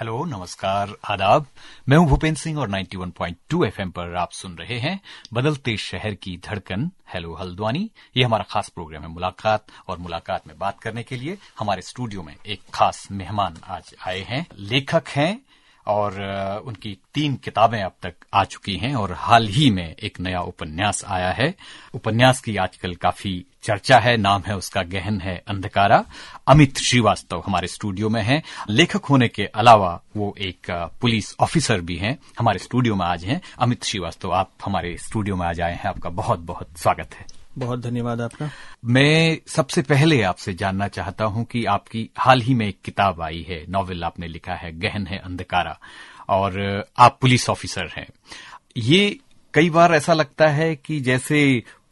Hello नमस्कार आदाब मैं हूं भूपेंद्र सिंह और 91.2 एफएम पर आप सुन रहे हैं बदलते शहर की धड़कन हेलो हल्द्वानी ये हमारा खास प्रोग्राम है मुलाकात और मुलाकात में बात करने के लिए हमारे स्टूडियो में एक खास मेहमान आज आए हैं लेखक हैं और उनकी तीन किताबें अब तक आ चुकी हैं और हाल ही में एक नया उपन्यास आया है उपन्यास की आजकल काफी चर्चा है नाम है उसका गहन है अंधकारा अमित श्रीवास्तव हमारे स्टूडियो में हैं लेखक होने के अलावा वो एक पुलिस ऑफिसर भी हैं हमारे स्टूडियो में आज हैं अमित श्रीवास्तव आप हमारे स्टूडियो में आज आए हैं आपका बहुत बहुत स्वागत है बहुत धन्यवाद आपका मैं सबसे पहले आपसे जानना चाहता हूं कि आपकी हाल ही में एक किताब आई है नॉवेल आपने लिखा है गहन है अंधकारा और आप पुलिस ऑफिसर हैं ये कई बार ऐसा लगता है कि जैसे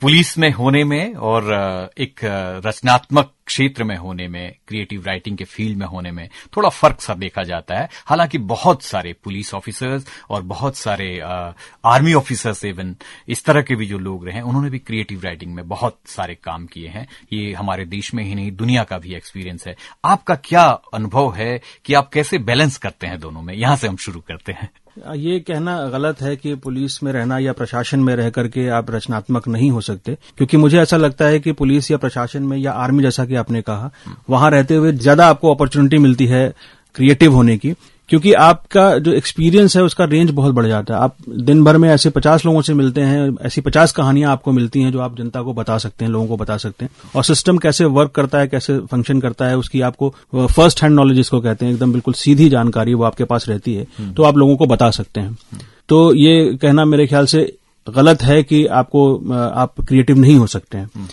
पुलिस में होने में और एक रचनात्मक क्षेत्र में होने में क्रिएटिव राइटिंग के फील्ड में होने में थोड़ा फर्क सा देखा जाता है हालांकि बहुत सारे पुलिस ऑफिसर्स और बहुत सारे आर्मी ऑफिसर्स इवन इस तरह के भी जो लोग रहे उन्होंने भी क्रिएटिव राइटिंग में बहुत सारे काम किए हैं ये हमारे देश में ही नहीं दुनिया का भी एक्सपीरियंस है आपका क्या अनुभव है कि आप कैसे बैलेंस करते हैं दोनों में यहां से हम शुरू करते हैं ये कहना गलत है कि पुलिस में रहना या प्रशासन में रह करके आप रचनात्मक नहीं हो सकते क्योंकि मुझे ऐसा लगता है कि पुलिस या प्रशासन में या आर्मी जैसा कि आपने कहा वहां रहते हुए ज्यादा आपको अपॉर्चुनिटी मिलती है क्रिएटिव होने की क्योंकि आपका जो एक्सपीरियंस है उसका रेंज बहुत बढ़ जाता है आप दिन भर में ऐसे पचास लोगों से मिलते हैं ऐसी पचास कहानियां आपको मिलती हैं जो आप जनता को बता सकते हैं लोगों को बता सकते हैं और सिस्टम कैसे वर्क करता है कैसे फंक्शन करता है उसकी आपको फर्स्ट हैंड नॉलेज इसको कहते हैं एकदम बिल्कुल सीधी जानकारी वो आपके पास रहती है हम्म। तो आप लोगों को बता सकते हैं तो ये कहना मेरे ख्याल से गलत है कि आपको आप क्रिएटिव नहीं हो सकते हैं हम्म।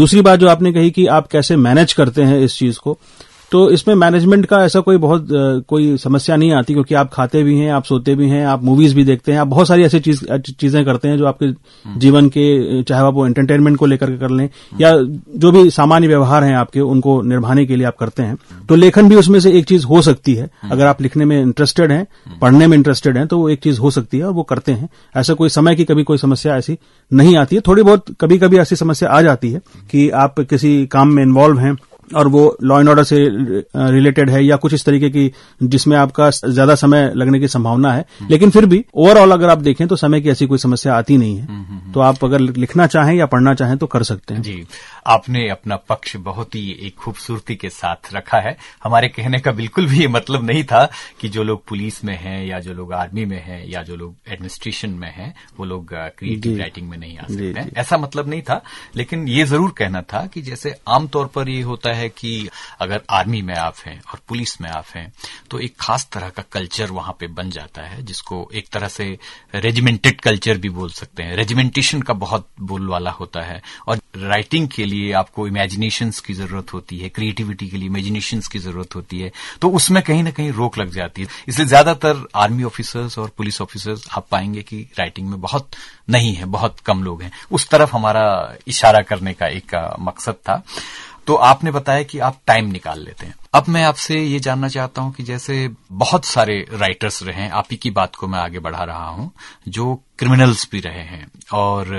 दूसरी बात जो आपने कही कि आप कैसे मैनेज करते हैं इस चीज को तो इसमें मैनेजमेंट का ऐसा कोई बहुत कोई समस्या नहीं आती क्योंकि आप खाते भी हैं आप सोते भी हैं आप मूवीज भी देखते हैं आप बहुत सारी ऐसी चीज चीजें करते हैं जो आपके हम्म। जीवन के चाहे आप वो एंटरटेनमेंट को लेकर कर लें या जो भी सामान्य व्यवहार हैं आपके उनको निर्भाने के लिए आप करते हैं हम्म। तो लेखन भी उसमें से एक चीज हो सकती है हम्म। अगर आप लिखने में इंटरेस्टेड हैं पढ़ने में इंटरेस्टेड हैं तो वो एक चीज हो सकती है और वो करते हैं ऐसा कोई समय की कभी कोई समस्या ऐसी नहीं आती है थोड़ी बहुत कभी कभी ऐसी समस्या आ जाती है कि आप किसी काम में इन्वॉल्व हैं और वो लॉ एंड ऑर्डर से रिलेटेड है या कुछ इस तरीके की जिसमें आपका ज्यादा समय लगने की संभावना है हम्म। लेकिन फिर भी ओवरऑल अगर आप देखें तो समय की ऐसी कोई समस्या आती नहीं है हम्म, हम्म, तो आप अगर लिखना चाहें या पढ़ना चाहें तो कर सकते हैं जी आपने अपना पक्ष बहुत ही एक खूबसूरती के साथ रखा है हमारे कहने का बिल्कुल भी ये मतलब नहीं था कि जो लोग पुलिस में हैं या जो लोग आर्मी में हैं या जो लोग एडमिनिस्ट्रेशन में हैं वो लोग क्रिएटिव राइटिंग में नहीं आ सकते ऐसा मतलब नहीं था लेकिन ये जरूर कहना था कि जैसे आमतौर पर ये होता है है कि अगर आर्मी में आप हैं और पुलिस में आप हैं तो एक खास तरह का कल्चर वहां पे बन जाता है जिसको एक तरह से रेजिमेंटेड कल्चर भी बोल सकते हैं रेजिमेंटेशन का बहुत बोलवाला होता है और राइटिंग के लिए आपको इमेजिनेशंस की जरूरत होती है क्रिएटिविटी के लिए इमेजिनेशंस की जरूरत होती है तो उसमें कहीं ना कहीं रोक लग जाती है इसलिए ज्यादातर आर्मी ऑफिसर्स और पुलिस ऑफिसर्स आप पाएंगे कि राइटिंग में बहुत नहीं है बहुत कम लोग हैं उस तरफ हमारा इशारा करने का एक मकसद था तो आपने बताया कि आप टाइम निकाल लेते हैं अब मैं आपसे ये जानना चाहता हूं कि जैसे बहुत सारे राइटर्स रहे हैं आप ही की बात को मैं आगे बढ़ा रहा हूं जो क्रिमिनल्स भी रहे हैं और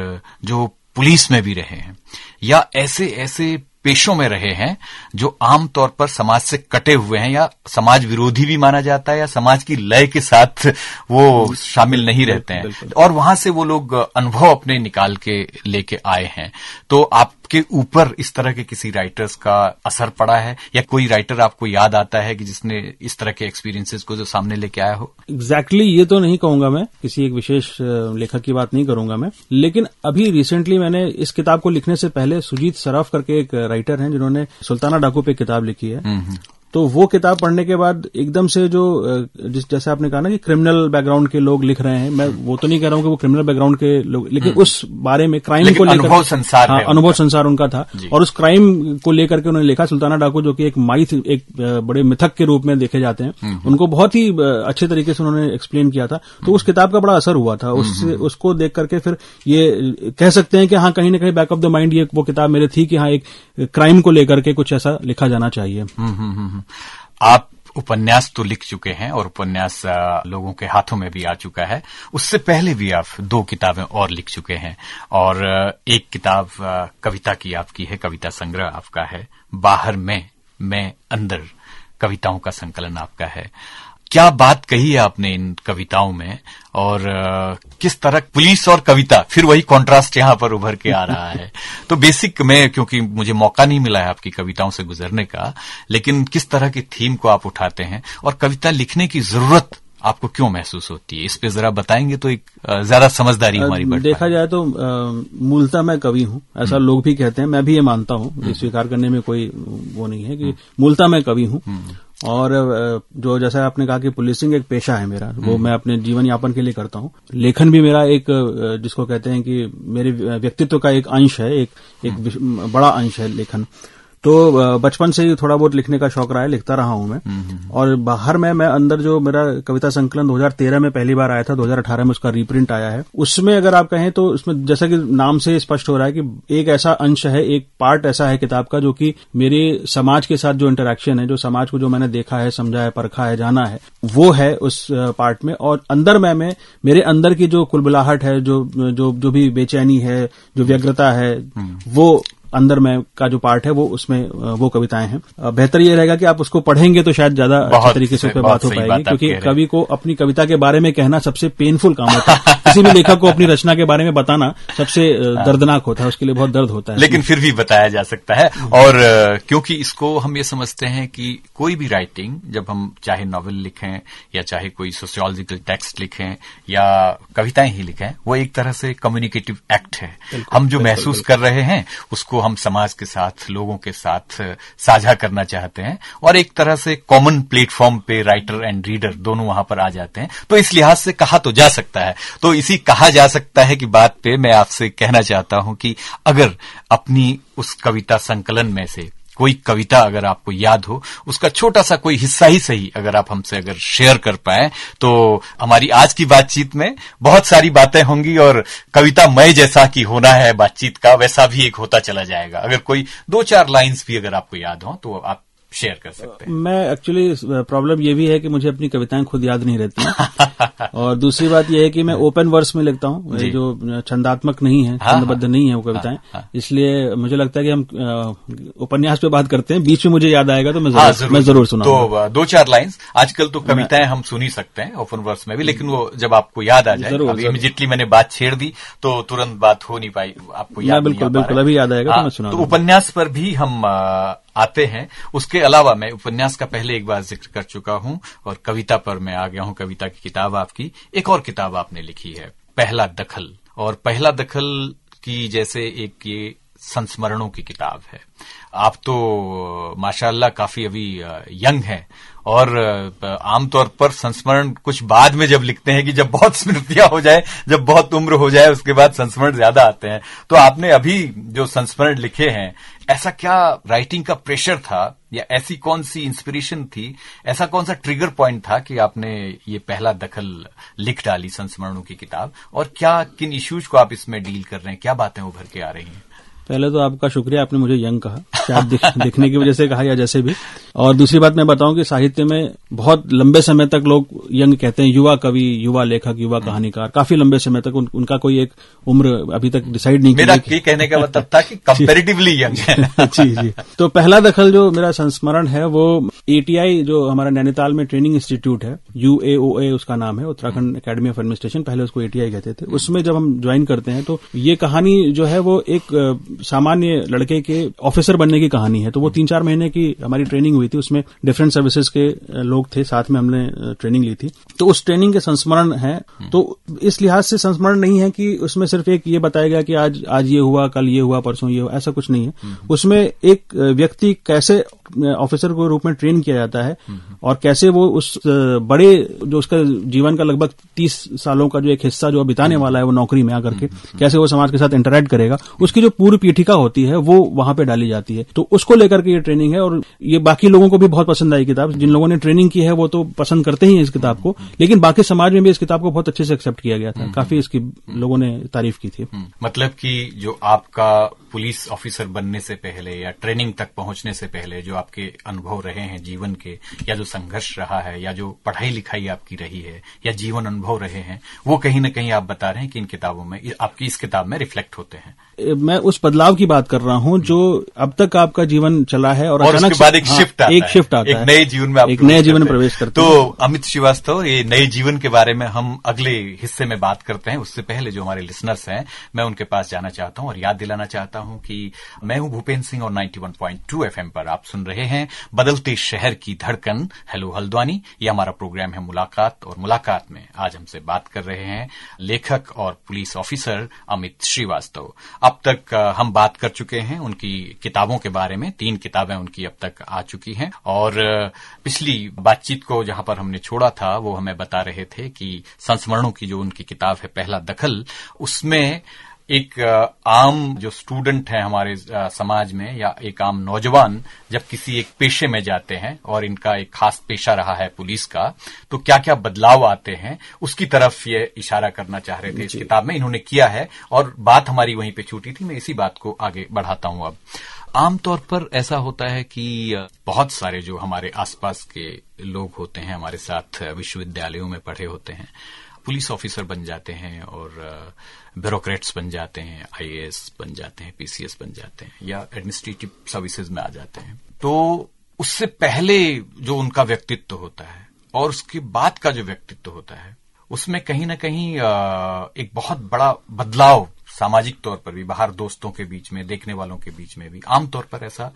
जो पुलिस में भी रहे हैं या ऐसे ऐसे पेशों में रहे हैं जो आमतौर पर समाज से कटे हुए हैं या समाज विरोधी भी माना जाता है या समाज की लय के साथ वो शामिल नहीं रहते हैं और वहां से वो लोग अनुभव अपने निकाल के लेके आए हैं तो आप आपके ऊपर इस तरह के किसी राइटर्स का असर पड़ा है या कोई राइटर आपको याद आता है कि जिसने इस तरह के एक्सपीरियंसेस को जो सामने लेके आया हो एग्जैक्टली exactly ये तो नहीं कहूंगा मैं किसी एक विशेष लेखक की बात नहीं करूंगा मैं लेकिन अभी रिसेंटली मैंने इस किताब को लिखने से पहले सुजीत सराफ करके एक राइटर हैं जिन्होंने सुल्ताना डाकू पे किताब लिखी है हम्म, हम्म। तो वो किताब पढ़ने के बाद एकदम से जो जिस जैसे आपने कहा ना कि क्रिमिनल बैकग्राउंड के लोग लिख रहे हैं मैं वो तो नहीं कह रहा हूं कि वो क्रिमिनल बैकग्राउंड के लोग लेकिन हम्म। उस बारे में क्राइम को लेकर अनुभव संसार हाँ, अनुभव संसार उनका था और उस क्राइम को लेकर के उन्होंने लिखा सुल्ताना डाकू जो कि एक माइथ एक बड़े मिथक के रूप में देखे जाते हैं हम्म। उनको बहुत ही अच्छे तरीके से उन्होंने एक्सप्लेन किया था तो उस किताब का बड़ा असर हुआ था हम्म, उससे उसको देख करके फिर ये कह सकते हैं कि हाँ कहीं ना कहीं बैक ऑफ द माइंड ये वो किताब मेरे थी कि हाँ एक क्राइम को लेकर के कुछ ऐसा लिखा जाना चाहिए आप उपन्यास तो लिख चुके हैं और उपन्यास लोगों के हाथों में भी आ चुका है उससे पहले भी आप दो किताबें और लिख चुके हैं और एक किताब कविता की आपकी है कविता संग्रह आपका है बाहर में मैं अंदर कविताओं का संकलन आपका है क्या बात कही है आपने इन कविताओं में और आ, किस तरह पुलिस और कविता फिर वही कॉन्ट्रास्ट यहाँ पर उभर के आ रहा है तो बेसिक में क्योंकि मुझे मौका नहीं मिला है आपकी कविताओं से गुजरने का लेकिन किस तरह की थीम को आप उठाते हैं और कविता लिखने की जरूरत आपको क्यों महसूस होती है इस पे जरा बताएंगे तो एक ज्यादा समझदारी हमारी बढ़ देखा जाए तो मूलतः मैं कवि हूं ऐसा हम्म। लोग भी कहते हैं मैं भी ये मानता हूँ हम्म। स्वीकार करने में कोई वो नहीं है कि हम्म। मूलतः मैं कवि हूँ और जो जैसा आपने कहा कि पुलिसिंग एक पेशा है मेरा वो हम्म। मैं अपने जीवन यापन के लिए करता हूँ लेखन भी मेरा एक जिसको कहते हैं कि मेरे व्यक्तित्व का एक अंश है एक एक हम्म। बड़ा अंश है लेखन तो बचपन से ही थोड़ा बहुत लिखने का शौक रहा है लिखता रहा हूं मैं हम्म, हम्म, हम्म। और बाहर में मैं अंदर जो मेरा कविता संकलन 2013 में पहली बार आया था 2018 में उसका रीप्रिंट आया है उसमें अगर आप कहें तो उसमें जैसा कि नाम से स्पष्ट हो रहा है कि एक ऐसा अंश है एक पार्ट ऐसा है किताब का जो कि मेरे समाज के साथ जो इंटरेक्शन है जो समाज को जो मैंने देखा है समझा है परखा है जाना है वो है उस पार्ट में और अंदर में मैं मेरे अंदर की जो कुलबुलाहट है जो जो जो भी बेचैनी है जो व्यग्रता है वो अंदर में का जो पार्ट है वो उसमें वो कविताएं हैं बेहतर ये रहेगा कि आप उसको पढ़ेंगे तो शायद ज्यादा अच्छे तरीके से उस पर बात हो पाएगी क्योंकि कवि को अपनी कविता के बारे में कहना सबसे पेनफुल काम होता है किसी भी लेखक को अपनी रचना के बारे में बताना सबसे हाँ। दर्दनाक होता है उसके लिए बहुत दर्द होता है लेकिन फिर भी बताया जा सकता है और क्योंकि इसको हम ये समझते हैं कि कोई भी राइटिंग जब हम चाहे नॉवल लिखें या चाहे कोई सोशियोलॉजिकल टेक्स्ट लिखें या कविताएं ही लिखें वो एक तरह से कम्युनिकेटिव एक्ट है हम जो महसूस कर रहे हैं उसको हम समाज के साथ लोगों के साथ साझा करना चाहते हैं और एक तरह से कॉमन प्लेटफॉर्म पे राइटर एंड रीडर दोनों वहां पर आ जाते हैं तो इस लिहाज से कहा तो जा सकता है तो इसी कहा जा सकता है कि बात पे मैं आपसे कहना चाहता हूं कि अगर अपनी उस कविता संकलन में से कोई कविता अगर आपको याद हो उसका छोटा सा कोई हिस्सा ही सही अगर आप हमसे अगर शेयर कर पाए तो हमारी आज की बातचीत में बहुत सारी बातें होंगी और कविता मय जैसा कि होना है बातचीत का वैसा भी एक होता चला जाएगा अगर कोई दो चार लाइंस भी अगर आपको याद हो तो आप शेयर कर सकते हैं मैं एक्चुअली प्रॉब्लम ये भी है कि मुझे अपनी कविताएं खुद याद नहीं रहती और दूसरी बात यह है कि मैं ओपन वर्स में लिखता हूँ जो छंदात्मक नहीं है हाँ, छंदबद्ध हाँ। नहीं है वो कविताएं हाँ, इसलिए मुझे लगता है कि हम उपन्यास पे बात करते हैं बीच में मुझे याद आएगा तो मैं जरूर, जरूर, मैं जरूर सुना तो दो चार लाइन्स आजकल तो कविताएं हम सुन ही सकते हैं ओपन वर्स में भी लेकिन वो जब आपको याद आ जाए इमिजिएटली मैंने बात छेड़ दी तो तुरंत बात हो नहीं पाई आपको याद बिल्कुल बिल्कुल अभी याद आएगा तो, तो उपन्यास पर भी हम आते हैं उसके अलावा मैं उपन्यास का पहले एक बार जिक्र कर चुका हूं और कविता पर मैं आ गया हूं कविता की किताब आपकी एक और किताब आपने लिखी है पहला दखल और पहला दखल की जैसे एक ये संस्मरणों की किताब है आप तो माशाल्लाह काफी अभी यंग हैं और आमतौर पर संस्मरण कुछ बाद में जब लिखते हैं कि जब बहुत स्मृतियां हो जाए जब बहुत उम्र हो जाए उसके बाद संस्मरण ज्यादा आते हैं तो आपने अभी जो संस्मरण लिखे हैं ऐसा क्या राइटिंग का प्रेशर था या ऐसी कौन सी इंस्पिरेशन थी ऐसा कौन सा ट्रिगर पॉइंट था कि आपने ये पहला दखल लिख डाली संस्मरणों की किताब और क्या किन इश्यूज को आप इसमें डील कर रहे हैं क्या बातें उभर के आ रही हैं पहले तो आपका शुक्रिया आपने मुझे यंग कहा शायद दिख, दिखने की वजह से कहा या जैसे भी और दूसरी बात मैं बताऊं कि साहित्य में बहुत लंबे समय तक लोग यंग कहते हैं युवा कवि युवा लेखक युवा हम्म। कहानीकार काफी लंबे समय तक उन, उनका कोई एक उम्र अभी तक डिसाइड नहीं मेरा की कहने का मतलब था कि कंपेरेटिवली यंग जी जी तो पहला दखल जो मेरा संस्मरण है वो एटीआई जो हमारा नैनीताल में ट्रेनिंग इंस्टीट्यूट है यूएओए उसका नाम है उत्तराखंड अकेडमी ऑफ एडमिनिस्ट्रेशन पहले उसको एटीआई कहते थे उसमें जब हम ज्वाइन करते हैं तो ये कहानी जो है वो एक सामान्य लड़के के ऑफिसर बनने की कहानी है तो वो तीन चार महीने की हमारी ट्रेनिंग हुई थी उसमें डिफरेंट सर्विसेज के लोग थे साथ में हमने ट्रेनिंग ली थी तो उस ट्रेनिंग के संस्मरण है हम्म। तो इस लिहाज से संस्मरण नहीं है कि उसमें सिर्फ एक ये बताया गया कि आज आज ये हुआ कल ये हुआ परसों ये हुआ ऐसा कुछ नहीं है हम्म। उसमें एक व्यक्ति कैसे ऑफिसर के रूप में ट्रेन किया जाता है हम्म। और कैसे वो उस बड़े जो उसका जीवन का लगभग तीस सालों का जो एक हिस्सा जो बिताने वाला है वो नौकरी में आकर के कैसे वो समाज के साथ इंटरेक्ट करेगा उसकी जो पूर्व पीठिका होती है वो वहां पे डाली जाती है तो उसको लेकर के ये ट्रेनिंग है और ये बाकी लोगों को भी बहुत पसंद आई किताब जिन लोगों ने ट्रेनिंग की है वो तो पसंद करते ही इस किताब को लेकिन बाकी समाज में भी इस किताब को बहुत अच्छे से एक्सेप्ट किया गया था हम्म। काफी इसकी लोगों ने तारीफ की थी हम्म। मतलब कि जो आपका पुलिस ऑफिसर बनने से पहले या ट्रेनिंग तक पहुंचने से पहले जो आपके अनुभव रहे हैं जीवन के या जो संघर्ष रहा है या जो पढ़ाई लिखाई आपकी रही है या जीवन अनुभव रहे हैं वो कहीं ना कहीं आप बता रहे हैं कि इन किताबों में आपकी इस किताब में रिफ्लेक्ट होते हैं मैं उस बदलाव की बात कर रहा हूं जो अब तक आपका जीवन चला है और, और अचानक बाद एक शिफ्ट हाँ, आता एक शिफ्ट आता एक नए जीवन में आप एक नए जीवन में प्रवेश करते तो अमित श्रीवास्तव ये नए जीवन के बारे में हम अगले हिस्से में बात करते हैं उससे पहले जो हमारे लिसनर्स हैं मैं उनके पास जाना चाहता हूं और याद दिलाना चाहता हूं कि मैं हूं भूपेन्द्र सिंह और नाइन्टी वन पर आप सुन रहे हैं बदलते शहर की धड़कन हेलो हल्द्वानी ये हमारा प्रोग्राम है मुलाकात और मुलाकात में आज हमसे बात कर रहे हैं लेखक और पुलिस ऑफिसर अमित श्रीवास्तव अब तक हम हम बात कर चुके हैं उनकी किताबों के बारे में तीन किताबें उनकी अब तक आ चुकी हैं और पिछली बातचीत को जहां पर हमने छोड़ा था वो हमें बता रहे थे कि संस्मरणों की जो उनकी किताब है पहला दखल उसमें एक आम जो स्टूडेंट है हमारे समाज में या एक आम नौजवान जब किसी एक पेशे में जाते हैं और इनका एक खास पेशा रहा है पुलिस का तो क्या क्या बदलाव आते हैं उसकी तरफ ये इशारा करना चाह रहे थे इस किताब में इन्होंने किया है और बात हमारी वहीं पे छूटी थी मैं इसी बात को आगे बढ़ाता हूं अब आमतौर पर ऐसा होता है कि बहुत सारे जो हमारे आसपास के लोग होते हैं हमारे साथ विश्वविद्यालयों में पढ़े होते हैं पुलिस ऑफिसर बन जाते हैं और ब्यूरोक्रेट्स बन जाते हैं आईएएस बन जाते हैं पीसीएस बन जाते हैं या एडमिनिस्ट्रेटिव सर्विसेज में आ जाते हैं तो उससे पहले जो उनका व्यक्तित्व होता है और उसके बाद का जो व्यक्तित्व होता है उसमें कहीं ना कहीं एक बहुत बड़ा बदलाव सामाजिक तौर पर भी बाहर दोस्तों के बीच में देखने वालों के बीच में भी आमतौर पर ऐसा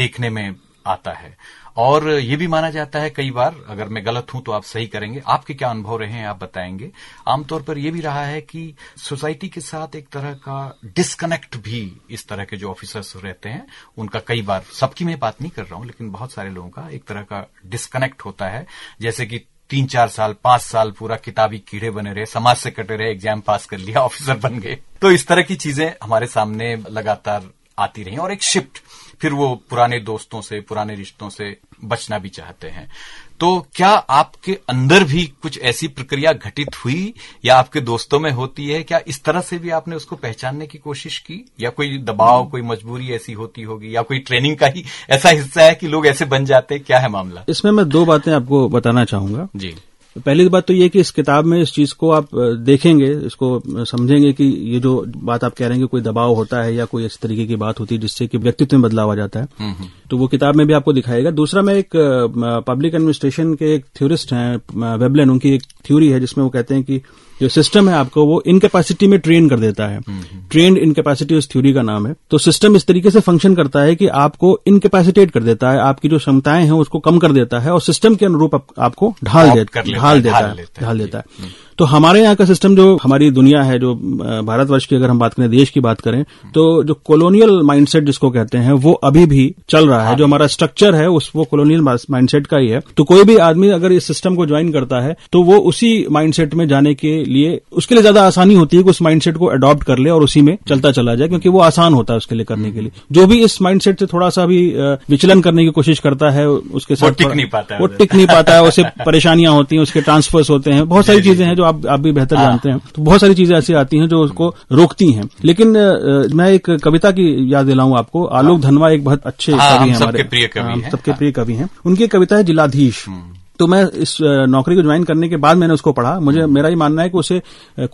देखने में आता है और ये भी माना जाता है कई बार अगर मैं गलत हूं तो आप सही करेंगे आपके क्या अनुभव रहे हैं आप बताएंगे आमतौर पर यह भी रहा है कि सोसाइटी के साथ एक तरह का डिस्कनेक्ट भी इस तरह के जो ऑफिसर्स रहते हैं उनका कई बार सबकी मैं बात नहीं कर रहा हूं लेकिन बहुत सारे लोगों का एक तरह का डिस्कनेक्ट होता है जैसे कि तीन चार साल पांच साल पूरा किताबी कीड़े बने रहे समाज से कटे रहे एग्जाम पास कर लिया ऑफिसर बन गए तो इस तरह की चीजें हमारे सामने लगातार आती रही और एक शिफ्ट फिर वो पुराने दोस्तों से पुराने रिश्तों से बचना भी चाहते हैं तो क्या आपके अंदर भी कुछ ऐसी प्रक्रिया घटित हुई या आपके दोस्तों में होती है क्या इस तरह से भी आपने उसको पहचानने की कोशिश की या कोई दबाव कोई मजबूरी ऐसी होती होगी या कोई ट्रेनिंग का ही ऐसा हिस्सा है कि लोग ऐसे बन जाते क्या है मामला इसमें मैं दो बातें आपको बताना चाहूंगा जी पहली बात तो ये कि इस किताब में इस चीज को आप देखेंगे इसको समझेंगे कि ये जो बात आप कह रहे हैं कि कोई दबाव होता है या कोई इस तरीके की बात होती है जिससे कि व्यक्तित्व में बदलाव आ जाता है हम्म, हम्म। तो वो किताब में भी आपको दिखाएगा दूसरा मैं एक पब्लिक एडमिनिस्ट्रेशन के एक थ्योरिस्ट हैं वेबलेन उनकी एक थ्योरी है जिसमें वो कहते हैं कि जो सिस्टम है आपको वो इनकेपेसिटी में ट्रेन कर देता है ट्रेन हम्म, इनकेपेसिटी हम्म। उस थ्योरी का नाम है तो सिस्टम इस तरीके से फंक्शन करता है कि आपको इनकेपेसिटेट कर देता है आपकी जो क्षमताएं हैं उसको कम कर देता है और सिस्टम के अनुरूप आप, आपको ढाल देता, देता है ढाल देता है ढाल देता है तो हमारे यहाँ का सिस्टम जो हमारी दुनिया है जो भारतवर्ष की अगर हम बात करें देश की बात करें तो जो कॉलोनियल माइंडसेट जिसको कहते हैं वो अभी भी चल रहा है जो हमारा स्ट्रक्चर है उस वो कॉलोनियल माइंडसेट का ही है तो कोई भी आदमी अगर इस सिस्टम को ज्वाइन करता है तो वो उसी माइंडसेट में जाने के लिए उसके लिए ज्यादा आसानी होती है कि उस माइंडसेट को अडॉप्ट कर ले और उसी में चलता चला जाए क्योंकि वो आसान होता है उसके लिए करने के लिए जो भी इस माइंडसेट से थोड़ा सा भी विचलन करने की कोशिश करता है उसके साथ वो टिक नहीं पाता है वो टिक नहीं पाता है उसे परेशानियां होती हैं उसके ट्रांसफर्स होते हैं बहुत सारी चीजें हैं जो आप आप भी बेहतर हाँ। जानते हैं तो बहुत सारी चीजें ऐसी आती हैं जो उसको रोकती हैं लेकिन मैं एक कविता की याद दिलाऊं आपको आलोक धनवा एक बहुत अच्छे हाँ, कवि हैं हमारे सबके हाँ। प्रिय कवि हैं उनकी कविता है जिलाधीश हम्म। तो मैं इस नौकरी को ज्वाइन करने के बाद मैंने उसको पढ़ा मुझे हम्म। मेरा ये मानना है कि उसे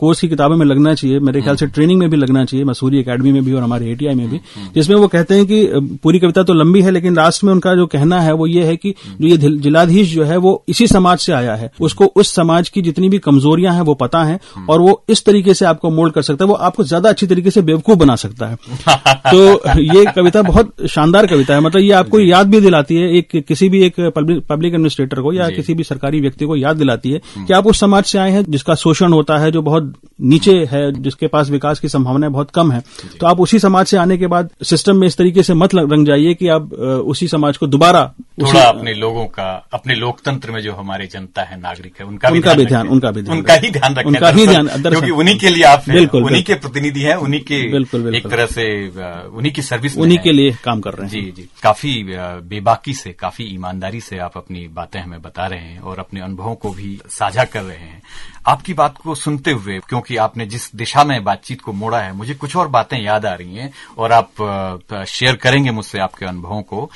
कोर्स की किताबों में लगना चाहिए मेरे ख्याल से हम्म। ट्रेनिंग में भी लगना चाहिए मसूरी अकेडमी में भी और हमारे एटीआई में भी हम्म। जिसमें वो कहते हैं कि पूरी कविता तो लंबी है लेकिन लास्ट में उनका जो कहना है वो ये है कि जो ये जिलाधीश जो है वो इसी समाज से आया है उसको उस समाज की जितनी भी कमजोरियां हैं वो पता है और वो इस तरीके से आपको मोल्ड कर सकता है वो आपको ज्यादा अच्छी तरीके से बेवकूफ बना सकता है तो ये कविता बहुत शानदार कविता है मतलब ये आपको याद भी दिलाती है एक किसी भी एक पब्लिक एडमिनिस्ट्रेटर को या किसी भी सरकारी व्यक्ति को याद दिलाती है हम्म। कि आप उस समाज से आए हैं जिसका शोषण होता है जो बहुत नीचे है जिसके पास विकास की संभावनाएं बहुत कम है तो आप उसी समाज से आने के बाद सिस्टम में इस तरीके से मत रंग जाइए कि आप उसी समाज को दोबारा थोड़ा अपने लोगों का अपने लोकतंत्र में जो हमारे जनता है नागरिक है उनका उनका भी ध्यान उनका भी ध्यान उनका ही ध्यान रखें उनका ही ध्यान क्योंकि उन्हीं के लिए आप बिल्कुल उन्हीं के प्रतिनिधि हैं उन्हीं के बिल्कुल एक तरह से उन्हीं की सर्विस उन्हीं के लिए काम कर रहे हैं जी जी काफी बेबाकी से काफी ईमानदारी से आप अपनी बातें हमें बता बता रहे हैं और अपने अनुभवों को भी साझा कर रहे हैं आपकी बात को सुनते हुए क्योंकि आपने जिस दिशा में बातचीत को मोड़ा है मुझे कुछ और बातें याद आ रही हैं और आप शेयर करेंगे मुझसे आपके अनुभवों को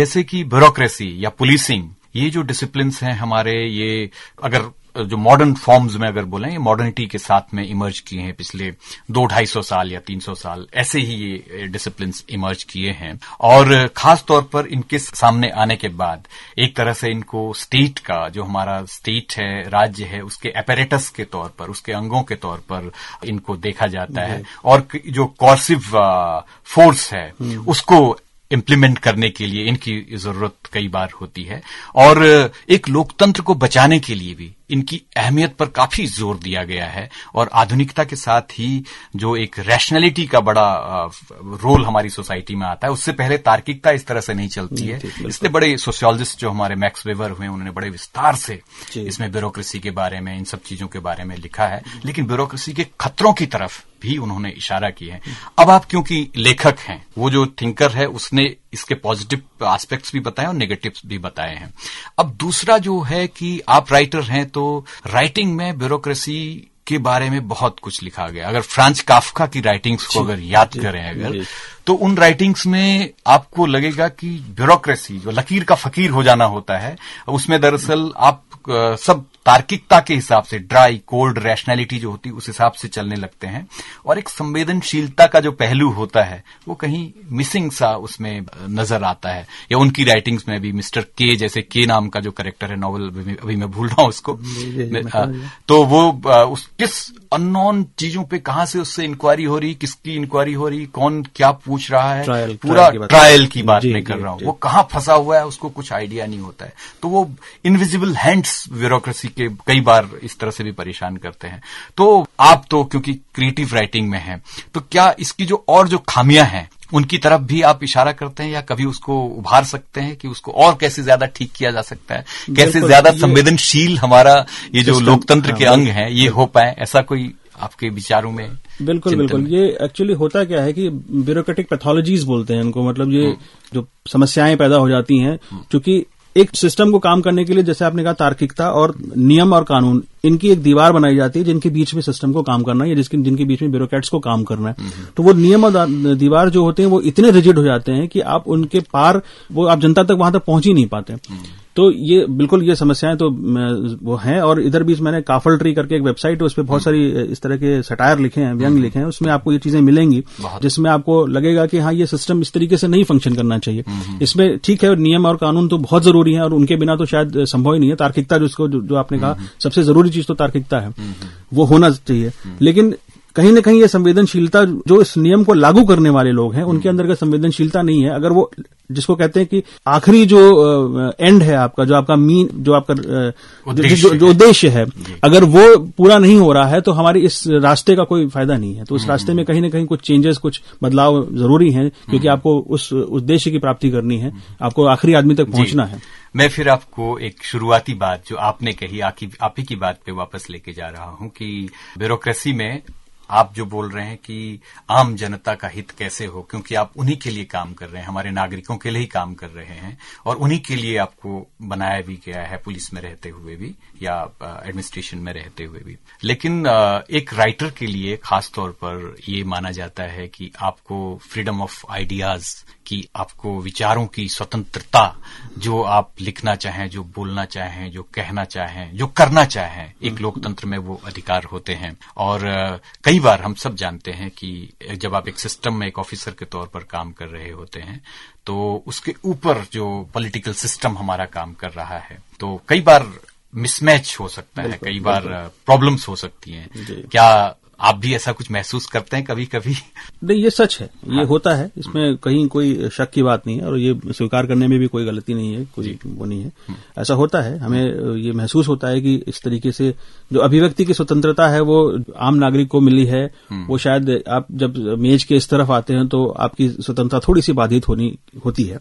जैसे कि ब्यूरोक्रेसी या पुलिसिंग ये जो डिसिप्लिन हैं हमारे ये अगर जो मॉडर्न फॉर्म्स में अगर बोले ये मॉडर्निटी के साथ में इमर्ज किए हैं पिछले दो ढाई सौ साल या तीन सौ साल ऐसे ही ये डिसिप्लिन इमर्ज किए हैं और खास तौर पर इनके सामने आने के बाद एक तरह से इनको स्टेट का जो हमारा स्टेट है राज्य है उसके एपेरेटस के तौर पर उसके अंगों के तौर पर इनको देखा जाता है और जो कॉर्सिव फोर्स है हम्म। उसको इम्प्लीमेंट करने के लिए इनकी जरूरत कई बार होती है और एक लोकतंत्र को बचाने के लिए भी इनकी अहमियत पर काफी जोर दिया गया है और आधुनिकता के साथ ही जो एक रैशनैलिटी का बड़ा रोल हमारी सोसाइटी में आता है उससे पहले तार्किकता इस तरह से नहीं चलती है इसलिए बड़े सोशियोलॉजिस्ट जो हमारे मैक्स वेवर हुए उन्होंने बड़े विस्तार से इसमें ब्यूरोक्रेसी के बारे में इन सब चीजों के बारे में लिखा है लेकिन ब्यूरोक्रेसी के खतरों की तरफ भी उन्होंने इशारा किया है अब आप क्योंकि लेखक हैं वो जो थिंकर है उसने इसके पॉजिटिव एस्पेक्ट्स भी बताए और नेगेटिव्स भी बताए हैं अब दूसरा जो है कि आप राइटर हैं तो राइटिंग में ब्यूरोक्रेसी के बारे में बहुत कुछ लिखा गया अगर फ्रांच काफका की राइटिंग्स को अगर याद करें अगर तो उन राइटिंग्स में आपको लगेगा कि ब्यूरोक्रेसी जो लकीर का फकीर हो जाना होता है उसमें दरअसल आप सब तार्किकता के हिसाब से ड्राई कोल्ड रैशनैलिटी जो होती है उस हिसाब से चलने लगते हैं और एक संवेदनशीलता का जो पहलू होता है वो कहीं मिसिंग सा उसमें नजर आता है या उनकी राइटिंग्स में भी मिस्टर के जैसे के नाम का जो करेक्टर है नॉवल अभी, मैं भूल रहा हूं उसको ये ये आ, तो वो आ, उस किस अननोन चीजों पे कहां से उससे इंक्वायरी हो रही किसकी इंक्वायरी हो रही कौन क्या पूछ रहा है ट्रायल, पूरा ट्रायल की बात मैं कर रहा हूं वो कहां फंसा हुआ है उसको कुछ आइडिया नहीं होता है तो वो इनविजिबल हैंड्स ब्यूरोक्रेसी के कई बार इस तरह से भी परेशान करते हैं तो आप तो क्योंकि क्रिएटिव राइटिंग में हैं तो क्या इसकी जो और जो खामियां हैं उनकी तरफ भी आप इशारा करते हैं या कभी उसको उभार सकते हैं कि उसको और कैसे ज्यादा ठीक किया जा सकता है कैसे ज्यादा संवेदनशील हमारा ये जो लोकतंत्र हाँ, के अंग है ये हो पाए ऐसा कोई आपके विचारों में बिल्कुल बिल्कुल ये एक्चुअली होता क्या है कि ब्यूरोक्रेटिक पैथोलॉजीज बोलते हैं इनको मतलब ये हम्म। जो समस्याएं पैदा हो जाती हैं हम्म। क्योंकि एक सिस्टम को काम करने के लिए जैसे आपने कहा तार्किकता और नियम और कानून इनकी एक दीवार बनाई जाती है जिनके बीच में सिस्टम को काम करना है या जिसके जिनके बीच में ब्यूरोक्रेट्स को काम करना है हम्म। तो वो नियम और दीवार जो होते हैं वो इतने रिजिड हो जाते हैं कि आप उनके पार वो आप जनता तक वहां तक पहुंच ही नहीं पाते हम्म। तो ये बिल्कुल ये समस्याएं तो वो हैं और इधर भी मैंने काफल ट्री करके एक वेबसाइट है उस पर बहुत हम्म। सारी इस तरह के सटायर लिखे हैं व्यंग हम्म। लिखे हैं उसमें आपको ये चीजें मिलेंगी जिसमें आपको लगेगा कि हाँ ये सिस्टम इस तरीके से नहीं फंक्शन करना चाहिए हम्म, इसमें ठीक है नियम और कानून तो बहुत जरूरी है और उनके बिना तो शायद संभव ही नहीं है तार्किकता जिसको जो, जो आपने कहा सबसे जरूरी चीज तो तार्किकता है वो होना चाहिए लेकिन कहीं ना कहीं ये संवेदनशीलता जो इस नियम को लागू करने वाले लोग हैं उनके अंदर संवेदनशीलता नहीं है अगर वो जिसको कहते हैं कि आखिरी जो एंड है आपका जो आपका मीन जो आपका जो उद्देश्य है अगर वो पूरा नहीं हो रहा है तो हमारे इस रास्ते का कोई फायदा नहीं है तो उस हम्म, रास्ते में हम्म। कहीं ना कहीं कुछ चेंजेस कुछ बदलाव जरूरी हैं क्योंकि हम्म। आपको उस उद्देश्य की प्राप्ति करनी है आपको आखिरी आदमी तक पहुंचना है मैं फिर आपको एक शुरुआती बात जो आपने कही आप ही की बात पे वापस लेके जा रहा हूं कि ब्यूरोक्रेसी में आप जो बोल रहे हैं कि आम जनता का हित कैसे हो क्योंकि आप उन्हीं के लिए काम कर रहे हैं हमारे नागरिकों के लिए ही काम कर रहे हैं और उन्हीं के लिए आपको बनाया भी गया है पुलिस में रहते हुए भी या एडमिनिस्ट्रेशन में रहते हुए भी लेकिन एक राइटर के लिए खासतौर पर ये माना जाता है कि आपको फ्रीडम ऑफ आइडियाज कि आपको विचारों की स्वतंत्रता जो आप लिखना चाहें जो बोलना चाहें जो कहना चाहें जो करना चाहें एक लोकतंत्र में वो अधिकार होते हैं और कई बार हम सब जानते हैं कि जब आप एक सिस्टम में एक ऑफिसर के तौर पर काम कर रहे होते हैं तो उसके ऊपर जो पॉलिटिकल सिस्टम हमारा काम कर रहा है तो कई बार मिसमैच हो सकता है कई बार प्रॉब्लम्स हो सकती हैं क्या आप भी ऐसा कुछ महसूस करते हैं कभी कभी नहीं ये सच है ये हाँ। होता है इसमें हम्म। कहीं कोई शक की बात नहीं है और ये स्वीकार करने में भी कोई गलती नहीं है कोई वो नहीं है हम्म। ऐसा होता है हमें ये महसूस होता है कि इस तरीके से जो अभिव्यक्ति की स्वतंत्रता है वो आम नागरिक को मिली है हम्म। वो शायद आप जब मेज के इस तरफ आते हैं तो आपकी स्वतंत्रता थोड़ी सी बाधित होनी होती है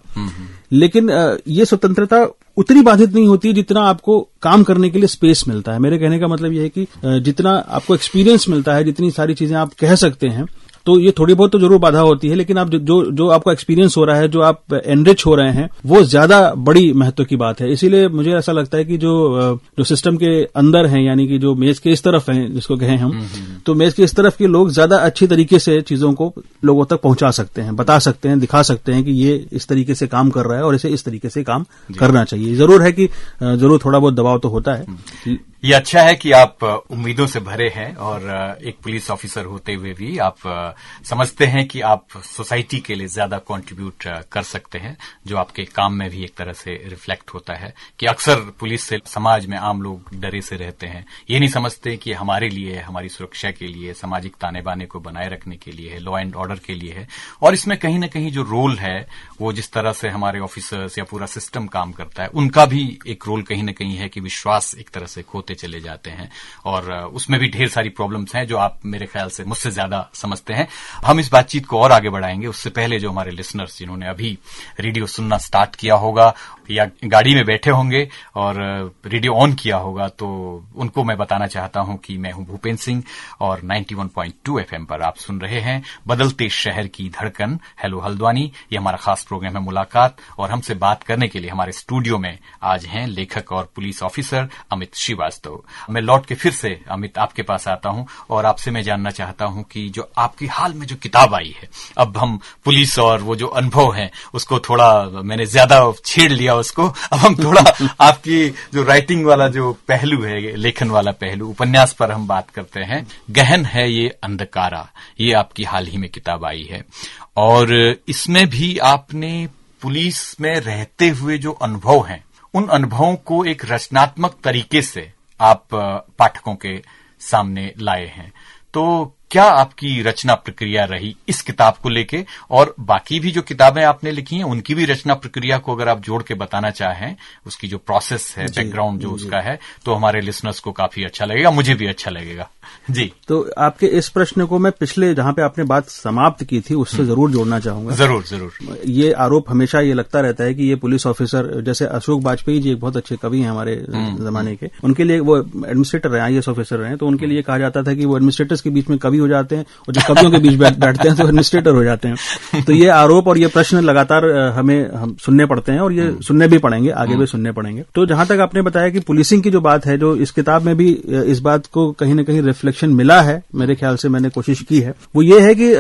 लेकिन ये स्वतंत्रता उतनी बाधित नहीं होती जितना आपको काम करने के लिए स्पेस मिलता है मेरे कहने का मतलब यह है कि जितना आपको एक्सपीरियंस मिलता है जितनी सारी चीजें आप कह सकते हैं तो ये थोड़ी बहुत तो जरूर बाधा होती है लेकिन आप जो जो आपका एक्सपीरियंस हो रहा है जो आप एनरिच हो रहे हैं वो ज्यादा बड़ी महत्व की बात है इसीलिए मुझे ऐसा लगता है कि जो जो सिस्टम के अंदर है यानी कि जो मेज के इस तरफ है जिसको कहें हम हम्म, हम्म। तो मेज के इस तरफ के लोग ज्यादा अच्छी तरीके से चीजों को लोगों तक पहुंचा सकते हैं बता सकते हैं दिखा सकते हैं कि ये इस तरीके से काम कर रहा है और इसे इस तरीके से काम करना चाहिए जरूर है कि जरूर थोड़ा बहुत दबाव तो होता है ये अच्छा है कि आप उम्मीदों से भरे हैं और एक पुलिस ऑफिसर होते हुए भी आप समझते हैं कि आप सोसाइटी के लिए ज्यादा कंट्रीब्यूट कर सकते हैं जो आपके काम में भी एक तरह से रिफ्लेक्ट होता है कि अक्सर पुलिस से समाज में आम लोग डरे से रहते हैं ये नहीं समझते कि हमारे लिए हमारी सुरक्षा के लिए सामाजिक ताने बाने को बनाए रखने के लिए है लॉ एंड ऑर्डर के लिए है और इसमें कहीं ना कहीं जो रोल है वो जिस तरह से हमारे ऑफिसर्स या पूरा सिस्टम काम करता है उनका भी एक रोल कहीं ना कहीं है कि विश्वास एक तरह से खोते होते चले जाते हैं और उसमें भी ढेर सारी प्रॉब्लम्स हैं जो आप मेरे ख्याल से मुझसे ज्यादा समझते हैं हम इस बातचीत को और आगे बढ़ाएंगे उससे पहले जो हमारे लिसनर्स जिन्होंने अभी रेडियो सुनना स्टार्ट किया होगा या गाड़ी में बैठे होंगे और रेडियो ऑन किया होगा तो उनको मैं बताना चाहता हूं कि मैं हूं भूपेन्द्र सिंह और 91.2 एफएम पर आप सुन रहे हैं बदलते शहर की धड़कन हेलो हल्द्वानी ये हमारा खास प्रोग्राम है मुलाकात और हमसे बात करने के लिए हमारे स्टूडियो में आज हैं लेखक और पुलिस ऑफिसर अमित श्रीवास्तव तो मैं लौट के फिर से अमित आपके पास आता हूं और आपसे मैं जानना चाहता हूं कि जो आपकी हाल में जो किताब आई है अब हम पुलिस और वो जो अनुभव है उसको थोड़ा मैंने ज्यादा छेड़ लिया उसको अब हम थोड़ा आपकी जो राइटिंग वाला जो पहलू है लेखन वाला पहलू उपन्यास पर हम बात करते हैं गहन है ये अंधकारा ये आपकी हाल ही में किताब आई है और इसमें भी आपने पुलिस में रहते हुए जो अनुभव हैं उन अनुभवों को एक रचनात्मक तरीके से आप पाठकों के सामने लाए हैं तो क्या आपकी रचना प्रक्रिया रही इस किताब को लेके और बाकी भी जो किताबें आपने लिखी हैं उनकी भी रचना प्रक्रिया को अगर आप जोड़ के बताना चाहें उसकी जो प्रोसेस है बैकग्राउंड जो उसका है तो हमारे लिसनर्स को काफी अच्छा लगेगा मुझे भी अच्छा लगेगा जी तो आपके इस प्रश्न को मैं पिछले जहां पे आपने बात समाप्त की थी उससे हम्म। जरूर जोड़ना चाहूंगा जरूर जरूर ये आरोप हमेशा ये लगता रहता है कि ये पुलिस ऑफिसर जैसे अशोक वाजपेयी जी एक बहुत अच्छे कवि हैं हमारे हम्म, जमाने हम्म। के उनके लिए वो एडमिनिस्ट्रेटर रहे आईएएस ऑफिसर रहे तो उनके लिए कहा जाता था कि वो एडमिनिस्ट्रेटर्स के बीच में कवि हो जाते हैं और जो कवियों के बीच बैठते हैं तो एडमिनिस्ट्रेटर हो जाते हैं तो ये आरोप और ये प्रश्न लगातार हमें हम सुनने पड़ते हैं और ये हम्म। सुनने भी पड़ेंगे आगे भी हम्म। सुनने पड़ेंगे तो जहां तक आपने बताया कि पुलिसिंग की जो बात है जो इस किताब में भी इस बात को कहीं ना कहीं रिफ्लेक्शन मिला है मेरे ख्याल से मैंने कोशिश की है वो ये है कि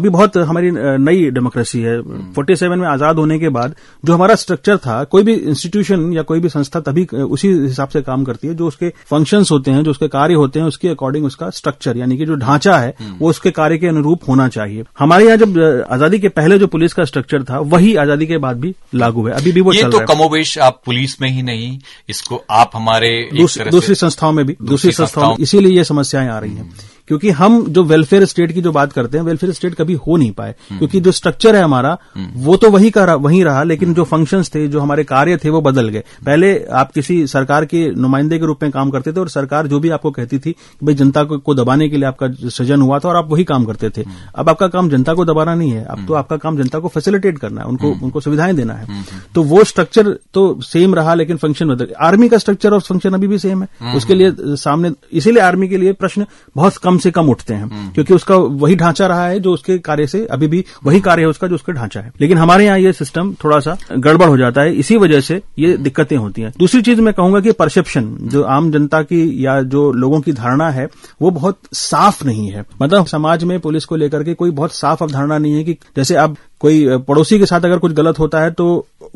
अभी बहुत हमारी नई डेमोक्रेसी है फोर्टी हम्म। सेवन में आजाद होने के बाद जो हमारा स्ट्रक्चर था कोई भी इंस्टीट्यूशन या कोई भी संस्था तभी उसी हिसाब से काम करती है जो उसके फंक्शंस होते हैं जो उसके कार्य होते हैं उसके अकॉर्डिंग उसका स्ट्रक्चर यानी कि जो ढांचा ढांचा है हम्म। वो उसके कार्य के अनुरूप होना चाहिए हमारे यहाँ जब आजादी के पहले जो पुलिस का स्ट्रक्चर था वही आजादी के बाद भी लागू है अभी भी वो ये चल तो कमोवेश आप पुलिस में ही नहीं इसको आप हमारे दूसरी संस्थाओं में भी दूसरी संस्थाओं इसीलिए ये समस्याएं आ रही है हम्म। क्योंकि हम जो वेलफेयर स्टेट की जो बात करते हैं वेलफेयर स्टेट कभी हो नहीं पाए हम्म। क्योंकि जो स्ट्रक्चर है हमारा हम्म। वो तो वही का वही रहा लेकिन जो फंक्शंस थे जो हमारे कार्य थे वो बदल गए पहले आप किसी सरकार के नुमाइंदे के रूप में काम करते थे और सरकार जो भी आपको कहती थी भाई जनता को दबाने के लिए आपका सृजन हुआ था और आप वही काम करते थे हम्म। अब आपका काम जनता को दबाना नहीं है अब तो आपका काम जनता को फैसिलिटेट करना है उनको उनको सुविधाएं देना है तो वो स्ट्रक्चर तो सेम रहा लेकिन फंक्शन बदल आर्मी का स्ट्रक्चर और फंक्शन अभी भी सेम है उसके लिए सामने इसीलिए आर्मी के लिए प्रश्न बहुत कम कम से कम उठते हैं हम्म। क्योंकि उसका वही ढांचा रहा है जो उसके कार्य से अभी भी वही कार्य है उसका जो उसका ढांचा है लेकिन हमारे यहाँ ये सिस्टम थोड़ा सा गड़बड़ हो जाता है इसी वजह से ये दिक्कतें होती हैं दूसरी चीज मैं कहूंगा कि परसेप्शन जो आम जनता की या जो लोगों की धारणा है वो बहुत साफ नहीं है मतलब समाज में पुलिस को लेकर के कोई बहुत साफ अवधारणा नहीं है कि जैसे अब कोई पड़ोसी के साथ अगर कुछ गलत होता है तो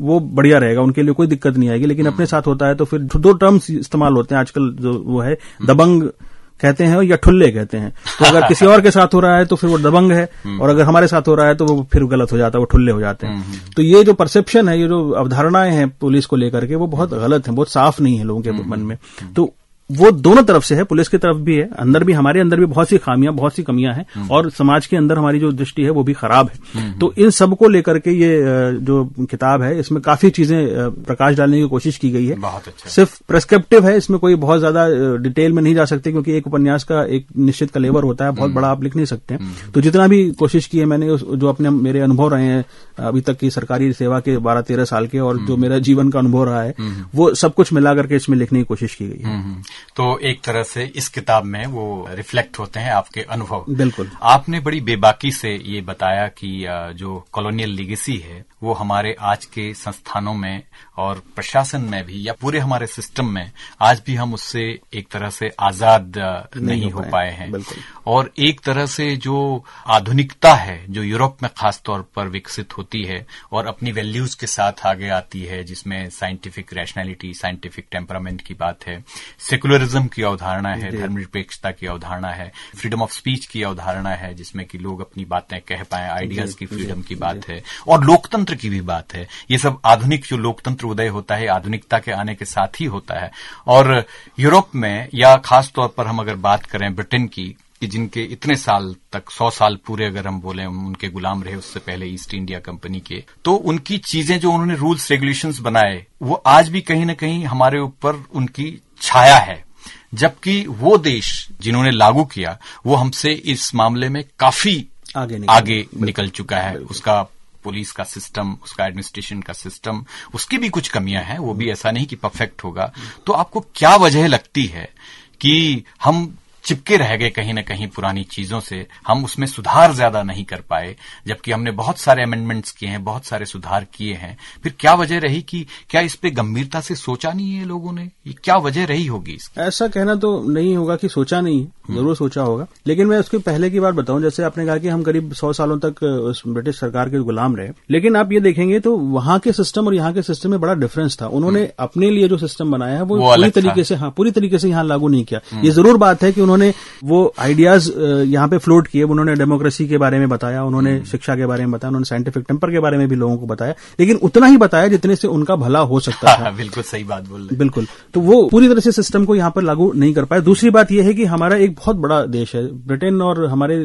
वो बढ़िया रहेगा उनके लिए कोई दिक्कत नहीं आएगी लेकिन हम्म। अपने साथ होता है तो फिर दो टर्म्स इस्तेमाल होते हैं आजकल जो वो है दबंग कहते हैं या ठुल्ले कहते हैं तो अगर किसी और के साथ हो रहा है तो फिर वो दबंग है हम्म। और अगर हमारे साथ हो रहा है तो वो फिर गलत हो जाता है वो ठुल्ले हो जाते हैं हम्म, हम्म। तो ये जो परसेप्शन है ये जो अवधारणाएं हैं पुलिस को लेकर के वो बहुत गलत है बहुत साफ नहीं है लोगों के मन में तो वो दोनों तरफ से है पुलिस की तरफ भी है अंदर भी हमारे अंदर भी बहुत सी खामियां बहुत सी कमियां हैं हम्म। और समाज के अंदर हमारी जो दृष्टि है वो भी खराब है हम्म, हम्म। तो इन सबको लेकर के ये जो किताब है इसमें काफी चीजें प्रकाश डालने की कोशिश की गई है बहुत अच्छा। सिर्फ प्रेस्क्रिप्टिव है इसमें कोई बहुत ज्यादा डिटेल में नहीं जा सकते क्योंकि एक उपन्यास का एक निश्चित कलेवर होता है बहुत बड़ा आप लिख नहीं सकते हैं तो जितना भी कोशिश की है मैंने जो अपने मेरे अनुभव रहे हैं अभी तक की सरकारी सेवा के बारह तेरह साल के और जो मेरा जीवन का अनुभव रहा है वो सब कुछ मिला करके इसमें लिखने की कोशिश की गई है तो एक तरह से इस किताब में वो रिफ्लेक्ट होते हैं आपके अनुभव बिल्कुल आपने बड़ी बेबाकी से ये बताया कि जो कॉलोनियल लिगेसी है वो हमारे आज के संस्थानों में और प्रशासन में भी या पूरे हमारे सिस्टम में आज भी हम उससे एक तरह से आजाद नहीं, नहीं हो पाए हैं और एक तरह से जो आधुनिकता है जो यूरोप में खास तौर पर विकसित होती है और अपनी वैल्यूज के साथ आगे आती है जिसमें साइंटिफिक रैशनैलिटी साइंटिफिक टेम्परामेंट की बात है सेकुलरिज्म की अवधारणा है धर्मनिरपेक्षता की अवधारणा है फ्रीडम ऑफ स्पीच की अवधारणा है जिसमें कि लोग अपनी बातें कह पाए आइडियाज की फ्रीडम की बात है और लोकतंत्र की भी बात है ये सब आधुनिक जो लोकतंत्र उदय होता है आधुनिकता के आने के साथ ही होता है और यूरोप में या खासतौर पर हम अगर बात करें ब्रिटेन की कि जिनके इतने साल तक सौ साल पूरे अगर हम बोले उनके गुलाम रहे उससे पहले ईस्ट इंडिया कंपनी के तो उनकी चीजें जो उन्होंने रूल्स रेगुलेशन बनाए वो आज भी कहीं ना कहीं हमारे ऊपर उनकी छाया है जबकि वो देश जिन्होंने लागू किया वो हमसे इस मामले में काफी आगे निकल, आगे निकल चुका है उसका पुलिस का सिस्टम उसका एडमिनिस्ट्रेशन का सिस्टम उसकी भी कुछ कमियां हैं वो भी ऐसा नहीं कि परफेक्ट होगा तो आपको क्या वजह लगती है कि हम चिपके रह गए कहीं ना कहीं पुरानी चीजों से हम उसमें सुधार ज्यादा नहीं कर पाए जबकि हमने बहुत सारे अमेंडमेंट्स किए हैं बहुत सारे सुधार किए हैं फिर क्या वजह रही कि क्या इस पे गंभीरता से सोचा नहीं है लोगों ने ये क्या वजह रही होगी इसकी? ऐसा कहना तो नहीं होगा कि सोचा नहीं है हम्म। जरूर सोचा होगा लेकिन मैं उसके पहले की बात बताऊं जैसे आपने कहा कि हम करीब सौ सालों तक ब्रिटिश सरकार के गुलाम रहे लेकिन आप ये देखेंगे तो वहां के सिस्टम और यहाँ के सिस्टम में बड़ा डिफरेंस था उन्होंने हम्म। अपने लिए जो सिस्टम बनाया है वो, वो पूरी तरीके से हाँ पूरी तरीके से यहाँ लागू नहीं किया हम्म। ये जरूर बात है कि उन्होंने उन्होंने वो आइडियाज यहाँ पे फ्लोट किए उन्होंने डेमोक्रेसी के बारे में बताया उन्होंने हम्म। शिक्षा के बारे में बताया उन्होंने साइंटिफिक टेम्पर के बारे में भी लोगों को बताया लेकिन उतना ही बताया जितने से उनका भला हो सकता है हाँ, हाँ, बिल्कुल सही बात बोल रहे बिल्कुल तो वो पूरी तरह से सिस्टम को यहाँ पर लागू नहीं कर पाया दूसरी बात यह है कि हमारा एक बहुत बड़ा देश है ब्रिटेन और हमारे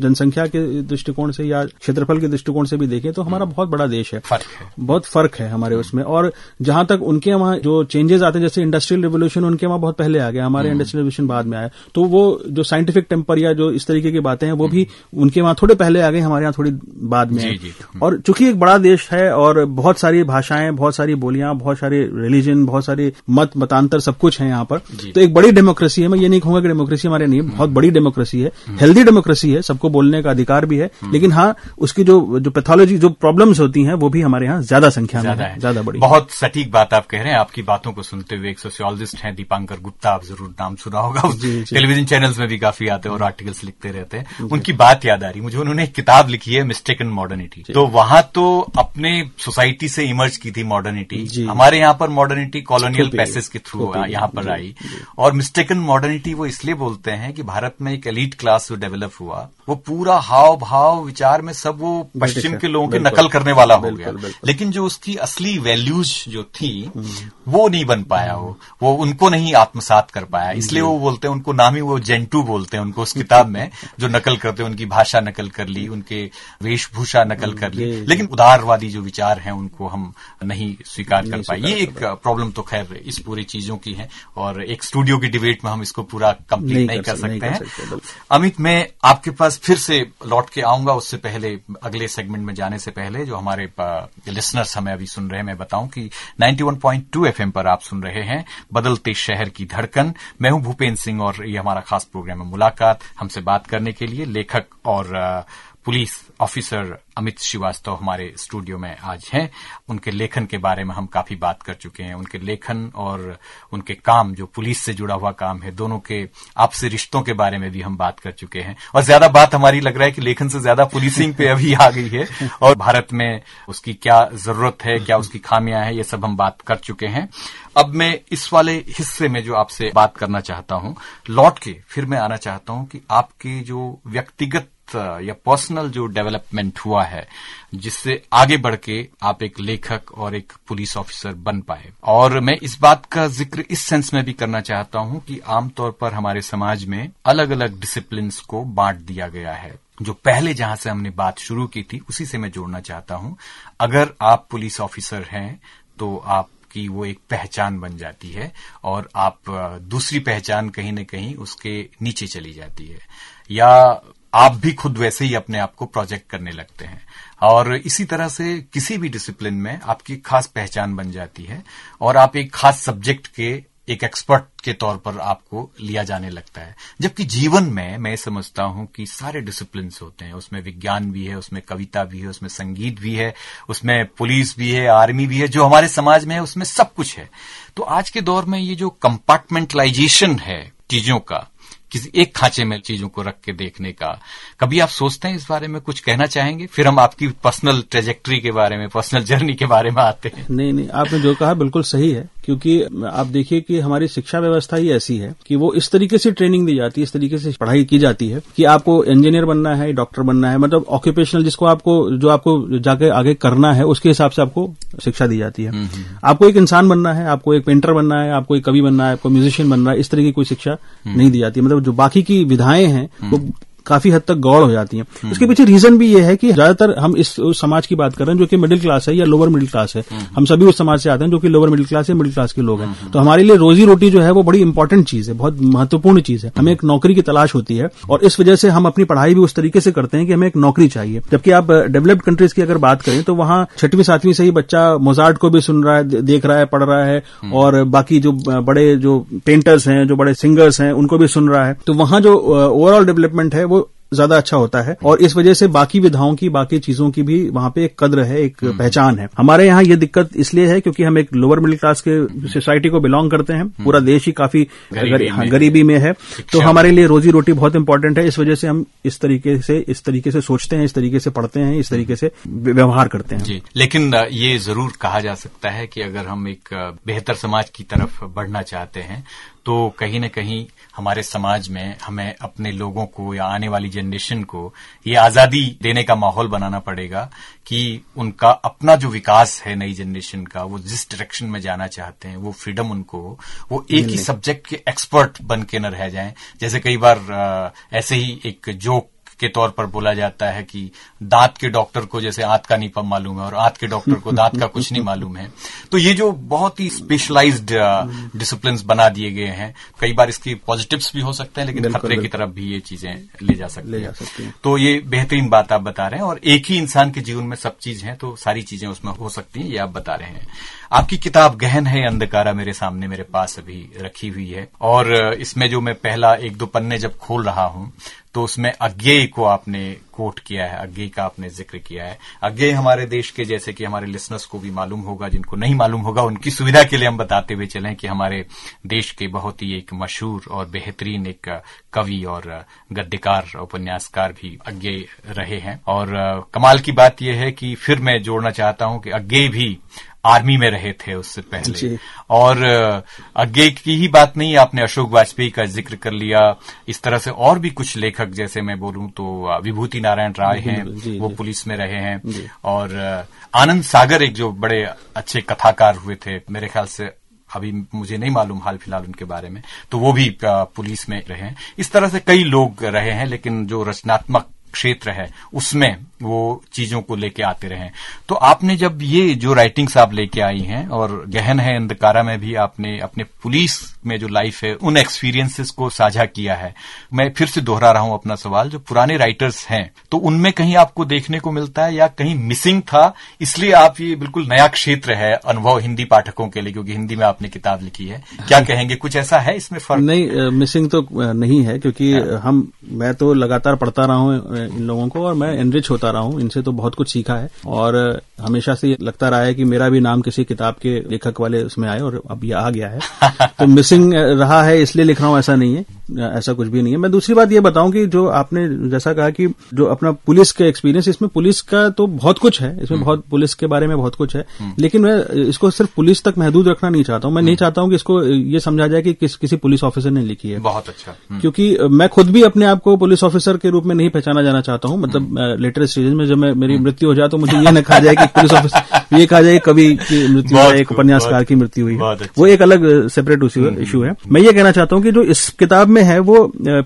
जनसंख्या के दृष्टिकोण से या क्षेत्रफल के दृष्टिकोण से भी देखें तो हमारा हम्म। बहुत बड़ा देश है बहुत फर्क है हमारे हम्म। उसमें और जहां तक उनके वहां जो चेंजेस आते हैं जैसे इंडस्ट्रियल रिवोल्यूशन उनके वहां बहुत पहले आ गया हमारे इंडस्ट्रियल रिवोल्यूशन बाद में आया तो वो जो साइंटिफिक टेम्पर या जो इस तरीके की बातें हैं वो भी हम्म। उनके वहां थोड़े पहले आ गए हमारे यहाँ थोड़ी बाद में जी, जी, हम्म। और चूंकि एक बड़ा देश है और बहुत सारी भाषाएं बहुत सारी बोलियां बहुत सारे रिलीजन बहुत सारे मत मतांतर सब कुछ है यहाँ पर तो एक बड़ी डेमोक्रेसी है मैं ये नहीं कहूंगा कि डेमोक्रेसी हमारे नहीं बहुत बड़ी डेमोक्रेसी है हेल्दी हम्म। डेमोक्रेसी है सबको बोलने का अधिकार भी है लेकिन हाँ उसकी जो जो पैथोलॉजी जो प्रॉब्लम्स होती हैं वो भी हमारे यहाँ ज्यादा संख्या में ज्यादा बड़ी बहुत सटीक बात आप कह रहे हैं आपकी बातों को सुनते हुए एक सोशियोलॉजिस्ट हैं दीपांकर गुप्ता आप जरूर नाम सुना होगा टेलीविजन टेलीविजन चैनल्स में भी काफी आते हैं और आर्टिकल्स लिखते रहते हैं उनकी बात याद आ रही मुझे उन्होंने एक किताब लिखी है मिस्टेक इन मॉडर्निटी तो वहां तो अपने सोसाइटी से इमर्ज की थी मॉडर्निटी हमारे यहाँ पर मॉडर्निटी कॉलोनियल पैसेज के थ्रू यहाँ पर आई और मिस्टेक इन मॉडर्निटी वो इसलिए बोलते हैं कि भारत में एक एलिट क्लास जो डेवलप हुआ वो पूरा हाव भाव विचार में सब वो पश्चिम के लोगों के नकल करने वाला हो गया लेकिन जो उसकी असली वैल्यूज जो थी हम्म। वो नहीं बन पाया हम्म। वो वो उनको नहीं आत्मसात कर पाया इसलिए वो बोलते हैं उनको नाम ही वो जेंटू बोलते हैं उनको उस किताब में जो नकल करते हैं उनकी भाषा नकल कर ली उनके वेशभूषा नकल कर ली लेकिन उदारवादी जो विचार हैं उनको हम नहीं स्वीकार कर पाए ये एक प्रॉब्लम तो खैर इस पूरी चीजों की है और एक स्टूडियो की डिबेट में हम इसको पूरा कंप्लीट नहीं कर सकते हैं अमित मैं आपके पास फिर से लौट के आऊंगा उससे पहले अगले सेगमेंट में जाने से पहले जो हमारे लिसनर्स हमें अभी सुन रहे हैं मैं बताऊं कि 91.2 एफएम पर आप सुन रहे हैं बदलते शहर की धड़कन मैं हूं भूपेन्द्र सिंह और ये हमारा हमारा खास प्रोग्राम है मुलाकात हमसे बात करने के लिए लेखक और पुलिस ऑफिसर अमित श्रीवास्तव हमारे स्टूडियो में आज हैं उनके लेखन के बारे में हम काफी बात कर चुके हैं उनके लेखन और उनके काम जो पुलिस से जुड़ा हुआ काम है दोनों के आपसे रिश्तों के बारे में भी हम बात कर चुके हैं और ज्यादा बात हमारी लग रहा है कि लेखन से ज्यादा पुलिसिंग पे अभी आ गई है और भारत में उसकी क्या जरूरत है क्या उसकी खामियां हैं ये सब हम बात कर चुके हैं अब मैं इस वाले हिस्से में जो आपसे बात करना चाहता हूं लौट के फिर मैं आना चाहता हूं कि आपके जो व्यक्तिगत या पर्सनल जो डेवलपमेंट हुआ है जिससे आगे बढ़ के आप एक लेखक और एक पुलिस ऑफिसर बन पाए और मैं इस बात का जिक्र इस सेंस में भी करना चाहता हूं कि आमतौर पर हमारे समाज में अलग अलग डिसिप्लिन को बांट दिया गया है जो पहले जहां से हमने बात शुरू की थी उसी से मैं जोड़ना चाहता हूं अगर आप पुलिस ऑफिसर हैं तो आप कि वो एक पहचान बन जाती है और आप दूसरी पहचान कहीं न कहीं उसके नीचे चली जाती है या आप भी खुद वैसे ही अपने आप को प्रोजेक्ट करने लगते हैं और इसी तरह से किसी भी डिसिप्लिन में आपकी खास पहचान बन जाती है और आप एक खास सब्जेक्ट के एक एक्सपर्ट के तौर पर आपको लिया जाने लगता है जबकि जीवन में मैं समझता हूं कि सारे डिसिप्लिन होते हैं उसमें विज्ञान भी है उसमें कविता भी है उसमें संगीत भी है उसमें पुलिस भी है आर्मी भी है जो हमारे समाज में है उसमें सब कुछ है तो आज के दौर में ये जो कंपार्टमेंटलाइजेशन है चीजों का किसी एक खांचे में चीजों को रख के देखने का कभी आप सोचते हैं इस बारे में कुछ कहना चाहेंगे फिर हम आपकी पर्सनल ट्रेजेक्ट्री के बारे में पर्सनल जर्नी के बारे में आते हैं नहीं नहीं आपने जो कहा बिल्कुल सही है क्योंकि आप देखिए कि हमारी शिक्षा व्यवस्था ही ऐसी है कि वो इस तरीके से ट्रेनिंग दी जाती है इस तरीके से पढ़ाई की जाती है कि आपको इंजीनियर बनना है डॉक्टर बनना है मतलब ऑक्यूपेशनल जिसको आपको जो आपको जाके आगे करना है उसके हिसाब से आपको शिक्षा दी जाती है हम्म, हम्म। आपको एक इंसान बनना है आपको एक पेंटर बनना है आपको एक कवि बनना है आपको म्यूजिशियन बनना है इस तरह की कोई शिक्षा हम्म। नहीं दी जाती मतलब जो बाकी की विधाएं हैं वो काफी हद तक गौड़ हो जाती है हम्म। उसके पीछे रीजन भी ये है कि ज्यादातर हम इस समाज की बात कर रहे हैं जो कि मिडिल क्लास है या लोअर मिडिल क्लास है हम्म। हम सभी उस समाज से आते हैं जो कि लोअर मिडिल क्लास या मिडिल क्लास के लोग हैं हम्म। तो हमारे लिए रोजी रोटी जो है वो बड़ी इंपॉर्टेंट चीज है बहुत महत्वपूर्ण चीज है हमें एक नौकरी की तलाश होती है और इस वजह से हम अपनी पढ़ाई भी उस तरीके से करते हैं कि हमें एक नौकरी चाहिए जबकि आप डेवलप्ड कंट्रीज की अगर बात करें तो वहां छठवीं सातवीं से ही बच्चा मोजार्ट को भी सुन रहा है देख रहा है पढ़ रहा है और बाकी जो बड़े जो पेंटर्स हैं जो बड़े सिंगर्स हैं उनको भी सुन रहा है तो वहां जो ओवरऑल डेवलपमेंट है वो ज्यादा अच्छा होता है और इस वजह से बाकी विधाओं की बाकी चीजों की भी वहां पे एक कद्र है एक हम्म। पहचान है हमारे यहाँ ये दिक्कत इसलिए है क्योंकि हम एक लोअर मिडिल क्लास के सोसाइटी को बिलोंग करते हैं हम्म। पूरा देश ही काफी गरीबी, हाँ, गरीबी में है तो हमारे लिए रोजी रोटी बहुत इंपॉर्टेंट है इस वजह से हम इस तरीके से इस तरीके से सोचते हैं इस तरीके से पढ़ते हैं इस तरीके से व्यवहार करते हैं जी लेकिन ये जरूर कहा जा सकता है कि अगर हम एक बेहतर समाज की तरफ बढ़ना चाहते हैं तो कहीं न कहीं हमारे समाज में हमें अपने लोगों को या आने वाली जनरेशन को ये आजादी देने का माहौल बनाना पड़ेगा कि उनका अपना जो विकास है नई जनरेशन का वो जिस डायरेक्शन में जाना चाहते हैं वो फ्रीडम उनको वो एक ही सब्जेक्ट के एक्सपर्ट बन के न रह जाए जैसे कई बार ऐसे ही एक जोक के तौर पर बोला जाता है कि दांत के डॉक्टर को जैसे आंत का नीपम मालूम है और आंत के डॉक्टर को दांत का कुछ नहीं मालूम है तो ये जो बहुत ही स्पेशलाइज डिसिप्लिन uh, बना दिए गए हैं कई बार इसके पॉजिटिव्स भी हो सकते हैं लेकिन खतरे की तरफ भी ये चीजें ले जा सकती हैं है। तो ये बेहतरीन बात आप बता रहे हैं और एक ही इंसान के जीवन में सब चीज है तो सारी चीजें उसमें हो सकती है ये आप बता रहे हैं आपकी किताब गहन है अंधकारा मेरे सामने मेरे पास अभी रखी हुई है और इसमें जो मैं पहला एक दो पन्ने जब खोल रहा हूं तो उसमें अज्ञेय को आपने कोट किया है अज्ञेय का आपने जिक्र किया है अज्ञेय हमारे देश के जैसे कि हमारे लिसनर्स को भी मालूम होगा जिनको नहीं मालूम होगा उनकी सुविधा के लिए हम बताते हुए चले कि हमारे देश के बहुत ही एक मशहूर और बेहतरीन एक कवि और गद्यकार उपन्यासकार भी अज्ञेय रहे हैं और कमाल की बात यह है कि फिर मैं जोड़ना चाहता हूं कि अज्ञेय भी आर्मी में रहे थे उससे पहले और अज्ञे की ही बात नहीं आपने अशोक वाजपेयी का जिक्र कर लिया इस तरह से और भी कुछ लेखक जैसे मैं बोलूं तो विभूति नारायण राय हैं वो पुलिस में रहे हैं और आनंद सागर एक जो बड़े अच्छे कथाकार हुए थे मेरे ख्याल से अभी मुझे नहीं मालूम हाल फिलहाल उनके बारे में तो वो भी पुलिस में रहे हैं इस तरह से कई लोग रहे हैं लेकिन जो रचनात्मक क्षेत्र है उसमें वो चीजों को लेके आते रहे तो आपने जब ये जो राइटिंग्स आप लेके आई हैं और गहन है अंधकारा में भी आपने अपने पुलिस में जो लाइफ है उन एक्सपीरियंसेस को साझा किया है मैं फिर से दोहरा रहा हूं अपना सवाल जो पुराने राइटर्स हैं तो उनमें कहीं आपको देखने को मिलता है या कहीं मिसिंग था इसलिए आप ये बिल्कुल नया क्षेत्र है अनुभव हिंदी पाठकों के लिए क्योंकि हिंदी में आपने किताब लिखी है क्या कहेंगे कुछ ऐसा है इसमें फर्क नहीं मिसिंग तो नहीं है क्योंकि हाँ। हम मैं तो लगातार पढ़ता रहा हूं इन लोगों को और मैं एनरिच होता रहा हूँ इनसे तो बहुत कुछ सीखा है और हमेशा से लगता रहा है कि मेरा भी नाम किसी किताब के लेखक वाले उसमें आए और अब ये आ गया है तो मिसिंग रहा है इसलिए लिख रहा हूँ ऐसा नहीं है ऐसा कुछ भी नहीं है मैं दूसरी बात ये बताऊं कि जो आपने जैसा कहा कि जो अपना पुलिस का एक्सपीरियंस इसमें पुलिस का तो बहुत कुछ है इसमें हम्म। बहुत पुलिस के बारे में बहुत कुछ है हम्म। लेकिन मैं इसको सिर्फ पुलिस तक महदूद रखना नहीं चाहता हूं मैं नहीं हम्म। चाहता हूं कि इसको ये समझा जाए कि किस किसी पुलिस ऑफिसर ने लिखी है बहुत अच्छा क्योंकि मैं खुद भी अपने आप को पुलिस ऑफिसर के रूप में नहीं पहचाना जाना चाहता हूं मतलब लेटर स्टेज में जब मेरी मृत्यु हो जाए तो मुझे ये न कहा जाए कि पुलिस ऑफिसर ये कहा जाए कवि की मृत्यु एक उपन्यासकार की मृत्यु हुई अच्छा। वो एक अलग सेपरेट इशू है मैं ये कहना चाहता हूँ कि जो इस किताब में है वो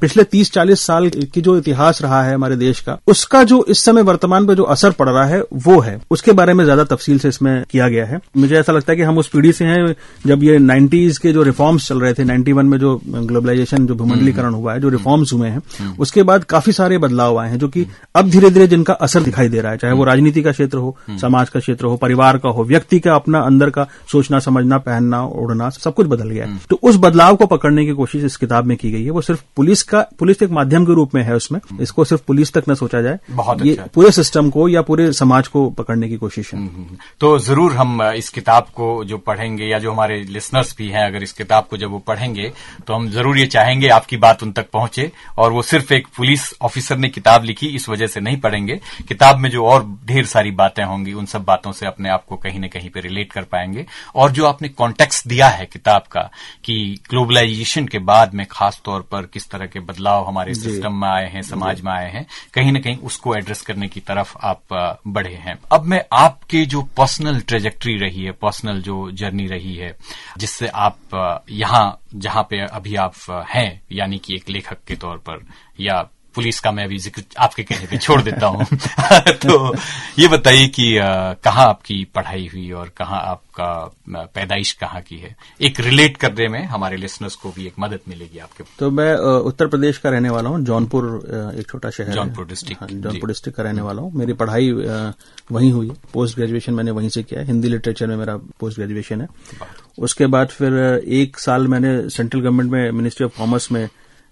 पिछले तीस चालीस साल की जो इतिहास रहा है हमारे देश का उसका जो इस समय वर्तमान पर जो असर पड़ रहा है वो है उसके बारे में ज्यादा तफसील से इसमें किया गया है मुझे ऐसा लगता है कि हम उस पीढ़ी से हैं जब ये नाइन्टीज के जो रिफॉर्म्स चल रहे थे नाइन्टी में जो ग्लोबलाइजेशन जो भूमंडलीकरण हुआ है जो रिफॉर्म्स हुए हैं हम्म। उसके बाद काफी सारे बदलाव आए हैं जो कि अब धीरे धीरे जिनका असर दिखाई दे रहा है चाहे वो हम्म। राजनीति का क्षेत्र हो हम्म। समाज का क्षेत्र हो परिवार का हो व्यक्ति का अपना अंदर का सोचना समझना पहनना ओढ़ना सब कुछ बदल गया है तो उस बदलाव को पकड़ने की कोशिश इस किताब में की गई रही है वो सिर्फ पुलिस का पुलिस एक माध्यम के रूप में है उसमें हम्म। इसको सिर्फ पुलिस तक न सोचा जाए बहुत ये अच्छा। पूरे सिस्टम को या पूरे समाज को पकड़ने की कोशिश है हम्म, हम्म, तो जरूर हम इस किताब को जो पढ़ेंगे या जो हमारे लिसनर्स भी हैं अगर इस किताब को जब वो पढ़ेंगे तो हम जरूर ये चाहेंगे आपकी बात उन तक पहुंचे और वो सिर्फ एक पुलिस ऑफिसर ने किताब लिखी इस वजह से नहीं पढ़ेंगे किताब में जो और ढेर सारी बातें होंगी उन सब बातों से अपने आप को कहीं न कहीं पर रिलेट कर पाएंगे और जो आपने कॉन्टेक्स्ट दिया है किताब का कि ग्लोबलाइजेशन के बाद में खासतौर तौर पर किस तरह के बदलाव हमारे सिस्टम में आए हैं समाज में आए हैं कहीं ना कहीं उसको एड्रेस करने की तरफ आप बढ़े हैं अब मैं आपके जो पर्सनल ट्रेजेक्ट्री रही है पर्सनल जो जर्नी रही है जिससे आप यहां जहां पे अभी आप हैं यानी कि एक लेखक के तौर पर या पुलिस का मैं अभी जिक्र आपके कहने पे छोड़ देता हूँ तो ये बताइए कि कहाँ आपकी पढ़ाई हुई और कहाँ आपका पैदाइश कहाँ की है एक रिलेट करने में हमारे लिसनर्स को भी एक मदद मिलेगी आपके तो मैं उत्तर प्रदेश का रहने वाला हूँ जौनपुर एक छोटा शहर जौनपुर डिस्ट्रिक्ट हाँ, जौनपुर डिस्ट्रिक्ट का रहने वाला हूँ मेरी पढ़ाई वहीं हुई पोस्ट ग्रेजुएशन मैंने वहीं से किया है हिंदी लिटरेचर में मेरा पोस्ट ग्रेजुएशन है उसके बाद फिर एक साल मैंने सेंट्रल गवर्नमेंट में मिनिस्ट्री ऑफ कॉमर्स में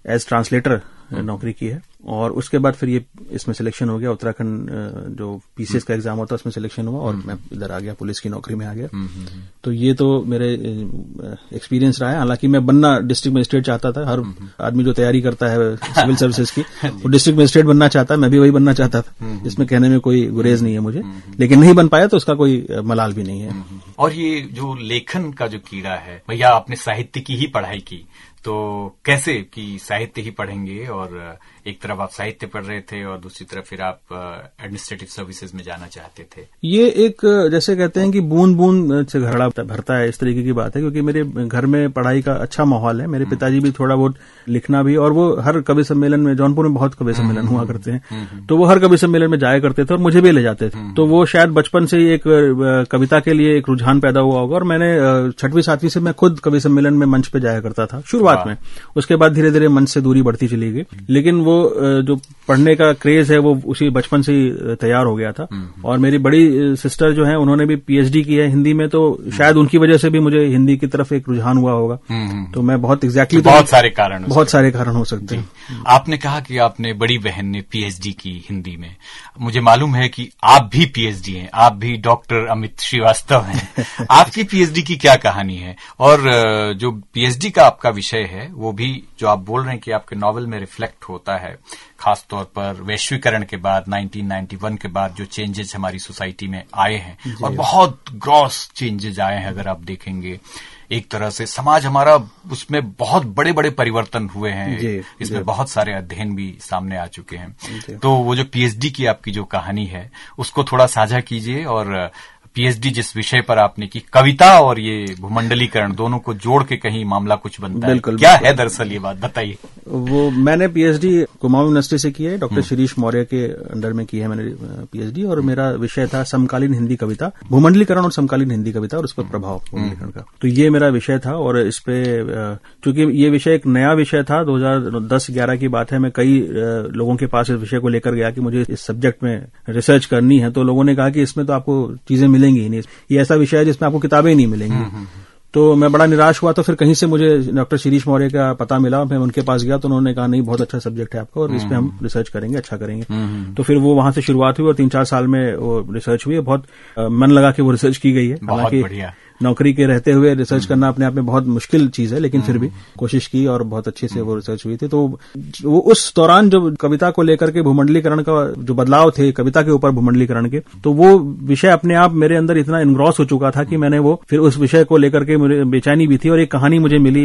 एज ट्रांसलेटर नौकरी की है और उसके बाद फिर ये इसमें सिलेक्शन हो गया उत्तराखंड जो पीसीएस का एग्जाम होता है उसमें सिलेक्शन हुआ और हम्म। मैं इधर आ गया पुलिस की नौकरी में आ गया हम्म, हम्म, तो ये तो मेरे एक्सपीरियंस रहा है हालांकि मैं बनना डिस्ट्रिक्ट मजिस्ट्रेट चाहता था हर आदमी जो तैयारी करता है सिविल सर्विसेज की हाँ वो डिस्ट्रिक्ट मजिस्ट्रेट बनना चाहता है मैं भी वही बनना चाहता था इसमें कहने में कोई गुरेज नहीं है मुझे लेकिन नहीं बन पाया तो उसका कोई मलाल भी नहीं है और ये जो लेखन का जो कीड़ा है भैया आपने साहित्य की ही पढ़ाई की तो कैसे कि साहित्य ही पढ़ेंगे और एक तरफ आप साहित्य पढ़ रहे थे और दूसरी तरफ फिर आप एडमिनिस्ट्रेटिव सर्विसेज में जाना चाहते थे ये एक जैसे कहते हैं कि बूंद बूंद से घड़ा भरता है इस तरीके की बात है क्योंकि मेरे घर में पढ़ाई का अच्छा माहौल है मेरे हम्म। पिताजी भी थोड़ा बहुत लिखना भी और वो हर कवि सम्मेलन में जौनपुर में बहुत कवि सम्मेलन हम्म। हुआ करते हैं हम्म, तो वो हर कवि सम्मेलन में जाया करते थे और मुझे भी ले जाते थे तो वो शायद बचपन से ही एक कविता के लिए एक रुझान पैदा हुआ होगा और मैंने छठवीं सातवीं से मैं खुद कवि सम्मेलन में मंच पे जाया करता था शुरुआत में उसके बाद धीरे धीरे मंच से दूरी बढ़ती चली गई लेकिन वो जो पढ़ने का क्रेज है वो उसी बचपन से तैयार हो गया था हम्म, हम्म। और मेरी बड़ी सिस्टर जो है उन्होंने भी पीएचडी की है हिंदी में तो हम्म। शायद उनकी वजह से भी मुझे हिंदी की तरफ एक रुझान हुआ होगा तो मैं बहुत एग्जैक्टली तो, तो बहुत सारे कारण बहुत सारे कारण हो सकते हैं आपने कहा कि आपने बड़ी बहन ने पीएचडी की हिंदी में मुझे मालूम है कि आप भी पीएचडी हैं आप भी डॉक्टर अमित श्रीवास्तव हैं आपकी पीएचडी की क्या कहानी है और जो पीएचडी का आपका विषय है वो भी जो आप बोल रहे हैं कि आपके नॉवल में रिफ्लेक्ट होता है खासतौर पर वैश्वीकरण के बाद 1991 के बाद जो चेंजेस हमारी सोसाइटी में आए हैं और बहुत ग्रॉस चेंजेस आए हैं अगर आप देखेंगे एक तरह से समाज हमारा उसमें बहुत बड़े बड़े परिवर्तन हुए हैं इसमें बहुत सारे अध्ययन भी सामने आ चुके हैं तो वो जो पीएचडी की आपकी जो कहानी है उसको थोड़ा साझा कीजिए और पीएचडी जिस विषय पर आपने की कविता और ये भूमंडलीकरण दोनों को जोड़ के कहीं मामला कुछ बनता बिल्कुल, है क्या बिल्कुल, है दरअसल ये बात बताइए वो मैंने पीएचडी कुमाऊं यूनिवर्सिटी से की है डॉक्टर हम्म। शिरीष मौर्य के अंडर में की है मैंने पीएचडी और मेरा विषय था समकालीन हिंदी कविता भूमंडलीकरण और समकालीन हिंदी कविता और उस पर हम्म। प्रभाव भूमंडलीकरण हम्म। का तो ये मेरा विषय था और इस पे चूंकि ये विषय एक नया विषय था दो हजार की बात है मैं कई लोगों के पास इस विषय को लेकर गया कि मुझे इस सब्जेक्ट में रिसर्च करनी है तो लोगों ने कहा कि इसमें तो आपको चीजें मिलेंगे ही नहीं ये ऐसा विषय है जिसमें आपको किताबें नहीं मिलेंगी हम्म, हम्म, हम्म। तो मैं बड़ा निराश हुआ तो फिर कहीं से मुझे डॉक्टर शिरीष मौर्य का पता मिला मैं उनके पास गया तो उन्होंने कहा नहीं बहुत अच्छा सब्जेक्ट है आपका और इस पर हम रिसर्च करेंगे अच्छा करेंगे तो फिर वो वहां से शुरुआत हुई और तीन चार साल में वो रिसर्च हुई है बहुत मन लगा के वो रिसर्च की गई है बढ़िया नौकरी के रहते हुए रिसर्च हम्म। करना अपने आप में बहुत मुश्किल चीज है लेकिन फिर हम्म। भी कोशिश की और बहुत अच्छे से वो रिसर्च हुई थी तो वो उस दौरान जो कविता को लेकर के भूमंडलीकरण का जो बदलाव थे कविता के ऊपर भूमंडलीकरण के तो वो विषय अपने आप मेरे अंदर इतना इनग्रॉस हो चुका था कि मैंने वो फिर उस विषय को लेकर के मुझे बेचैनी भी थी और एक कहानी मुझे मिली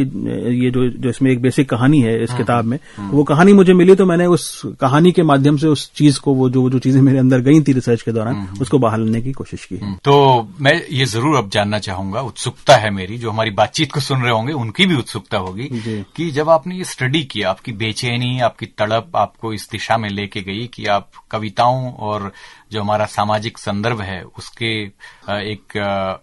ये जो जो इसमें एक बेसिक कहानी है इस हाँ, किताब में हाँ, वो हाँ। कहानी मुझे मिली तो मैंने उस कहानी के माध्यम से उस चीज को वो जो जो चीजें मेरे अंदर गई थी रिसर्च के दौरान हम्म, उसको बहालने की कोशिश की तो मैं ये जरूर अब जानना चाहूंगा चाहूंगा उत्सुकता है मेरी जो हमारी बातचीत को सुन रहे होंगे उनकी भी उत्सुकता होगी कि जब आपने ये स्टडी किया आपकी बेचैनी आपकी तड़प आपको इस दिशा में लेके गई कि आप कविताओं और जो हमारा सामाजिक संदर्भ है उसके एक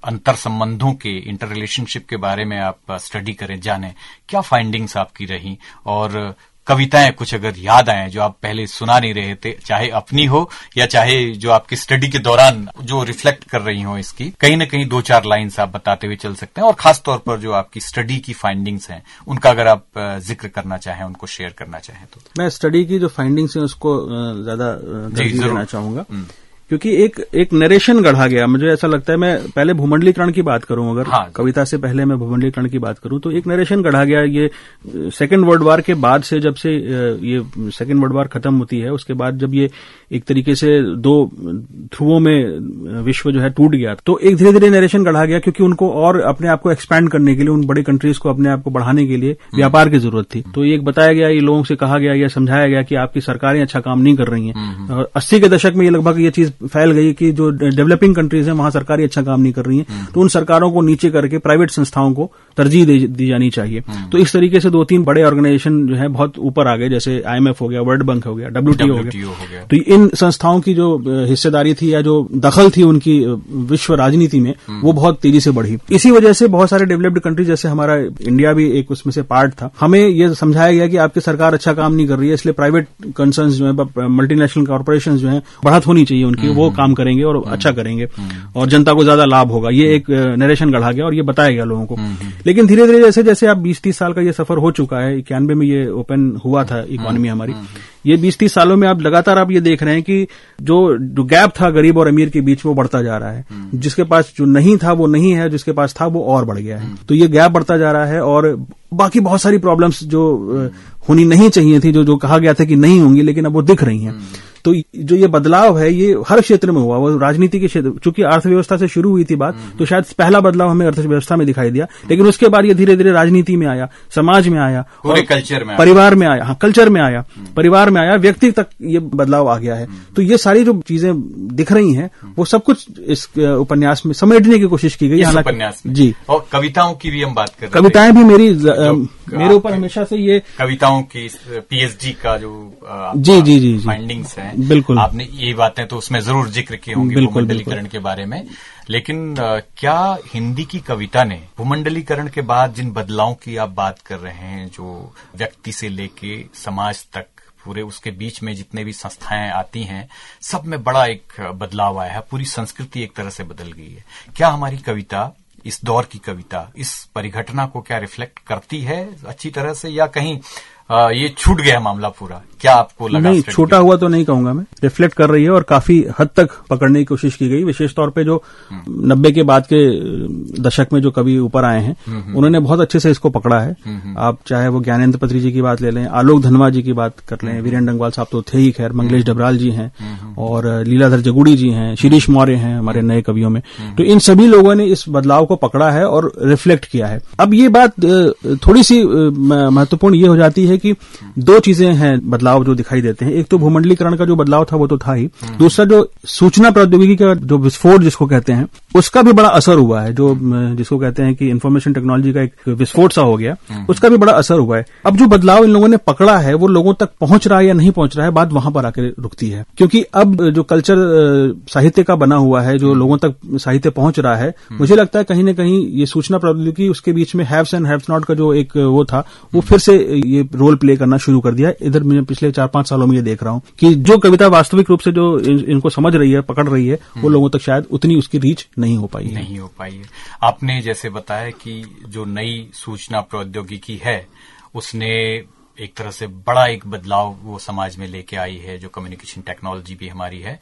अंतर संबंधों के इंटर रिलेशनशिप के बारे में आप स्टडी करें जाने क्या फाइंडिंग्स आपकी रही और कविताएं कुछ अगर याद आए जो आप पहले सुना नहीं रहे थे चाहे अपनी हो या चाहे जो आपकी स्टडी के दौरान जो रिफ्लेक्ट कर रही हो इसकी कहीं ना कहीं दो चार लाइन्स आप बताते हुए चल सकते हैं और खासतौर पर जो आपकी स्टडी की फाइंडिंग्स हैं उनका अगर आप जिक्र करना चाहें उनको शेयर करना चाहें तो मैं स्टडी की जो फाइंडिंग्स हैं उसको ज्यादा देना चाहूंगा हम्म। क्योंकि एक एक नरेशन गढ़ा गया मुझे ऐसा लगता है मैं पहले भूमंडलीकरण की बात करूं अगर हाँ। कविता से पहले मैं भूमंडलीकरण की बात करूं तो एक नरेशन गढ़ा गया ये सेकेंड वर्ल्ड वार के बाद से जब से ये सेकेंड वर्ल्ड वार खत्म होती है उसके बाद जब ये एक तरीके से दो ध्रुवों में विश्व जो है टूट गया तो एक धीरे धीरे नरेशन गढ़ा गया क्योंकि उनको और अपने आप को एक्सपैंड करने के लिए उन बड़ी कंट्रीज को अपने आप को बढ़ाने के लिए हम्म। व्यापार की जरूरत थी तो ये बताया गया ये लोगों से कहा गया या समझाया गया कि आपकी सरकारें अच्छा काम नहीं कर रही हैं हम्म, हम्म। और अस्सी के दशक में ये लगभग ये चीज फैल गई कि जो डेवलपिंग कंट्रीज हैं वहां सरकारी अच्छा काम नहीं कर रही हैं हम्म। तो उन सरकारों को नीचे करके प्राइवेट संस्थाओं को तरजीह दी जानी चाहिए हम्म। तो इस तरीके से दो तीन बड़े ऑर्गेनाइजेशन जो है बहुत ऊपर आ गए जैसे आईएमएफ हो गया वर्ल्ड बैंक हो गया डब्ल्यू हो गया तो इन संस्थाओं की जो हिस्सेदारी थी या जो दखल थी उनकी विश्व राजनीति में हम्म। वो बहुत तेजी से बढ़ी इसी वजह से बहुत सारे डेवलप्ड कंट्री जैसे हमारा इंडिया भी एक उसमें से पार्ट था हमें यह समझाया गया कि आपकी सरकार अच्छा काम नहीं कर रही है इसलिए प्राइवेट कंसर्न जो है मल्टीनेशनल कॉरपोरेशन जो है बढ़त होनी चाहिए उनकी वो हम्म। काम करेंगे और अच्छा करेंगे और जनता को ज्यादा लाभ होगा ये एक नरेशन गढ़ा गया और ये बताया गया लोगों को लेकिन धीरे धीरे जैसे जैसे आप बीस तीस साल का ये सफर हो चुका है इक्यानवे में ये ओपन हुआ था इकोनॉमी हम्म, हमारी हम्म, हम्म। ये बीस तीस सालों में आप लगातार आप ये देख रहे हैं कि जो जो गैप था गरीब और अमीर के बीच वो बढ़ता जा रहा है जिसके पास जो नहीं था वो नहीं है जिसके पास था वो और बढ़ गया है तो ये गैप बढ़ता जा रहा है और बाकी बहुत सारी प्रॉब्लम्स जो होनी नहीं चाहिए थी जो जो कहा गया था कि नहीं होंगी लेकिन अब वो दिख रही हैं तो जो ये बदलाव है ये हर क्षेत्र में हुआ वो राजनीति के क्षेत्र चूंकि अर्थव्यवस्था से शुरू हुई थी बात हम्म। तो शायद पहला बदलाव हमें अर्थव्यवस्था में दिखाई दिया लेकिन उसके बाद ये धीरे धीरे राजनीति में आया समाज में आया और कल्चर में परिवार में आया हाँ, कल्चर में आया हम्म। परिवार में आया व्यक्ति तक ये बदलाव आ गया है हम्म। तो ये सारी जो चीजें दिख रही हैं वो सब कुछ इस उपन्यास में समेटने की कोशिश की गई उपन्यास जी और कविताओं की भी हम बात कर कविताएं भी मेरी मेरे ऊपर हमेशा से ये कविताओं की पीएचडी का जो जी जी जी फाइंडिंग्स है हैं बिल्कुल आपने ये बातें तो उसमें जरूर जिक्र की होंगी भूमंडलीकरण के बारे में लेकिन क्या हिंदी की कविता ने भूमंडलीकरण के बाद जिन बदलाव की आप बात कर रहे हैं जो व्यक्ति से लेके समाज तक पूरे उसके बीच में जितने भी संस्थाएं आती हैं सब में बड़ा एक बदलाव आया है पूरी संस्कृति एक तरह से बदल गई है क्या हमारी कविता इस दौर की कविता इस परिघटना को क्या रिफ्लेक्ट करती है अच्छी तरह से या कहीं आ, ये छूट गया मामला पूरा क्या आपको लगा नहीं छोटा हुआ तो नहीं कहूंगा मैं रिफ्लेक्ट कर रही है और काफी हद तक पकड़ने की कोशिश की गई विशेष तौर पे जो हम्म। नब्बे के बाद के दशक में जो कवि ऊपर आए हैं हम्म, हम्म। उन्होंने बहुत अच्छे से इसको पकड़ा है आप चाहे वो ज्ञानेन्द्र पत्री जी की बात ले लें आलोक धनवा जी की बात कर लें वीरेंद्र डंगवाल साहब तो थे ही खैर मंगलेश डबराल जी हैं और लीलाधर जगुड़ी जी हैं शीरीष मौर्य हैं हमारे नए कवियों में तो इन सभी लोगों ने इस बदलाव को पकड़ा है और रिफ्लेक्ट किया है अब ये बात थोड़ी सी महत्वपूर्ण ये हो जाती है कि दो चीजें हैं बदलाव बदलाव जो दिखाई देते हैं एक तो भूमंडलीकरण का जो बदलाव था वो तो था ही दूसरा जो सूचना प्रौद्योगिकी का जो विस्फोट जिसको कहते हैं उसका भी बड़ा असर हुआ है जो जिसको कहते हैं कि इन्फॉर्मेशन टेक्नोलॉजी का एक विस्फोट सा हो गया हम्म। उसका भी बड़ा असर हुआ है अब जो बदलाव इन लोगों ने पकड़ा है वो लोगों तक पहुंच रहा है या नहीं पहुंच रहा है बात वहां पर आकर रुकती है क्योंकि अब जो कल्चर साहित्य का बना हुआ है जो हम्म। लोगों तक साहित्य पहुंच रहा है हम्म। मुझे लगता है कहीं ना कहीं ये सूचना प्रौद्योगिकी उसके बीच में हैव्स एंड हैव्स नॉट का जो एक वो था वो फिर से ये रोल प्ले करना शुरू कर दिया इधर मैं पिछले चार पांच सालों में ये देख रहा हूं कि जो कविता वास्तविक रूप से जो इनको समझ रही है पकड़ रही है वो लोगों तक शायद उतनी उसकी रीच नहीं हो पाई नहीं हो पाई है आपने जैसे बताया कि जो नई सूचना प्रौद्योगिकी है उसने एक तरह से बड़ा एक बदलाव वो समाज में लेके आई है जो कम्युनिकेशन टेक्नोलॉजी भी हमारी है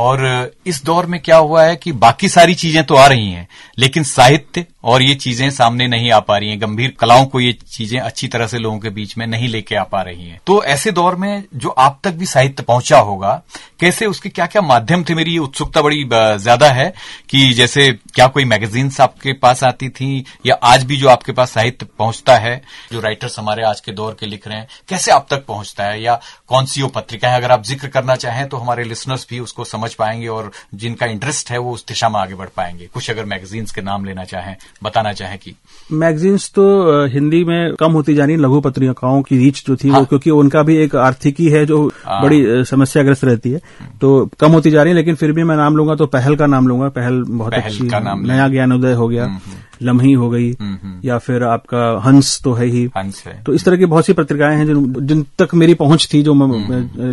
और इस दौर में क्या हुआ है कि बाकी सारी चीजें तो आ रही हैं लेकिन साहित्य और ये चीजें सामने नहीं आ पा रही हैं गंभीर कलाओं को ये चीजें अच्छी तरह से लोगों के बीच में नहीं लेके आ पा रही हैं तो ऐसे दौर में जो आप तक भी साहित्य पहुंचा होगा कैसे उसके क्या क्या माध्यम थे मेरी उत्सुकता बड़ी ज्यादा है कि जैसे क्या कोई मैगजीन्स आपके पास आती थी या आज भी जो आपके पास साहित्य पहुंचता है जो राइटर्स हमारे आज के दौर के लिख रहे हैं कैसे आप तक पहुंचता है या कौन सी वो पत्रिका है अगर आप जिक्र करना चाहें तो हमारे लिसनर्स भी उसको समझ समझ पाएंगे और जिनका इंटरेस्ट है वो उस दिशा में आगे बढ़ पाएंगे कुछ अगर मैगजीन्स के नाम लेना चाहें बताना चाहें कि मैगजीन्स तो हिंदी में कम होती जानी लघु पत्रिकाओं की रीच जो थी हाँ। वो क्योंकि उनका भी एक आर्थिकी है जो हाँ। बड़ी समस्याग्रस्त रहती है तो कम होती जा रही है लेकिन फिर भी मैं नाम लूंगा तो पहल का नाम लूंगा पहल बहुत अच्छी नया ज्ञानोदय हो गया हम्म, हम्म। लम्ही हो गई हम्म, या फिर आपका हंस तो है ही हंस है तो इस तरह की बहुत सी पत्रिकाएं हैं जिन जिन तक मेरी पहुंच थी जो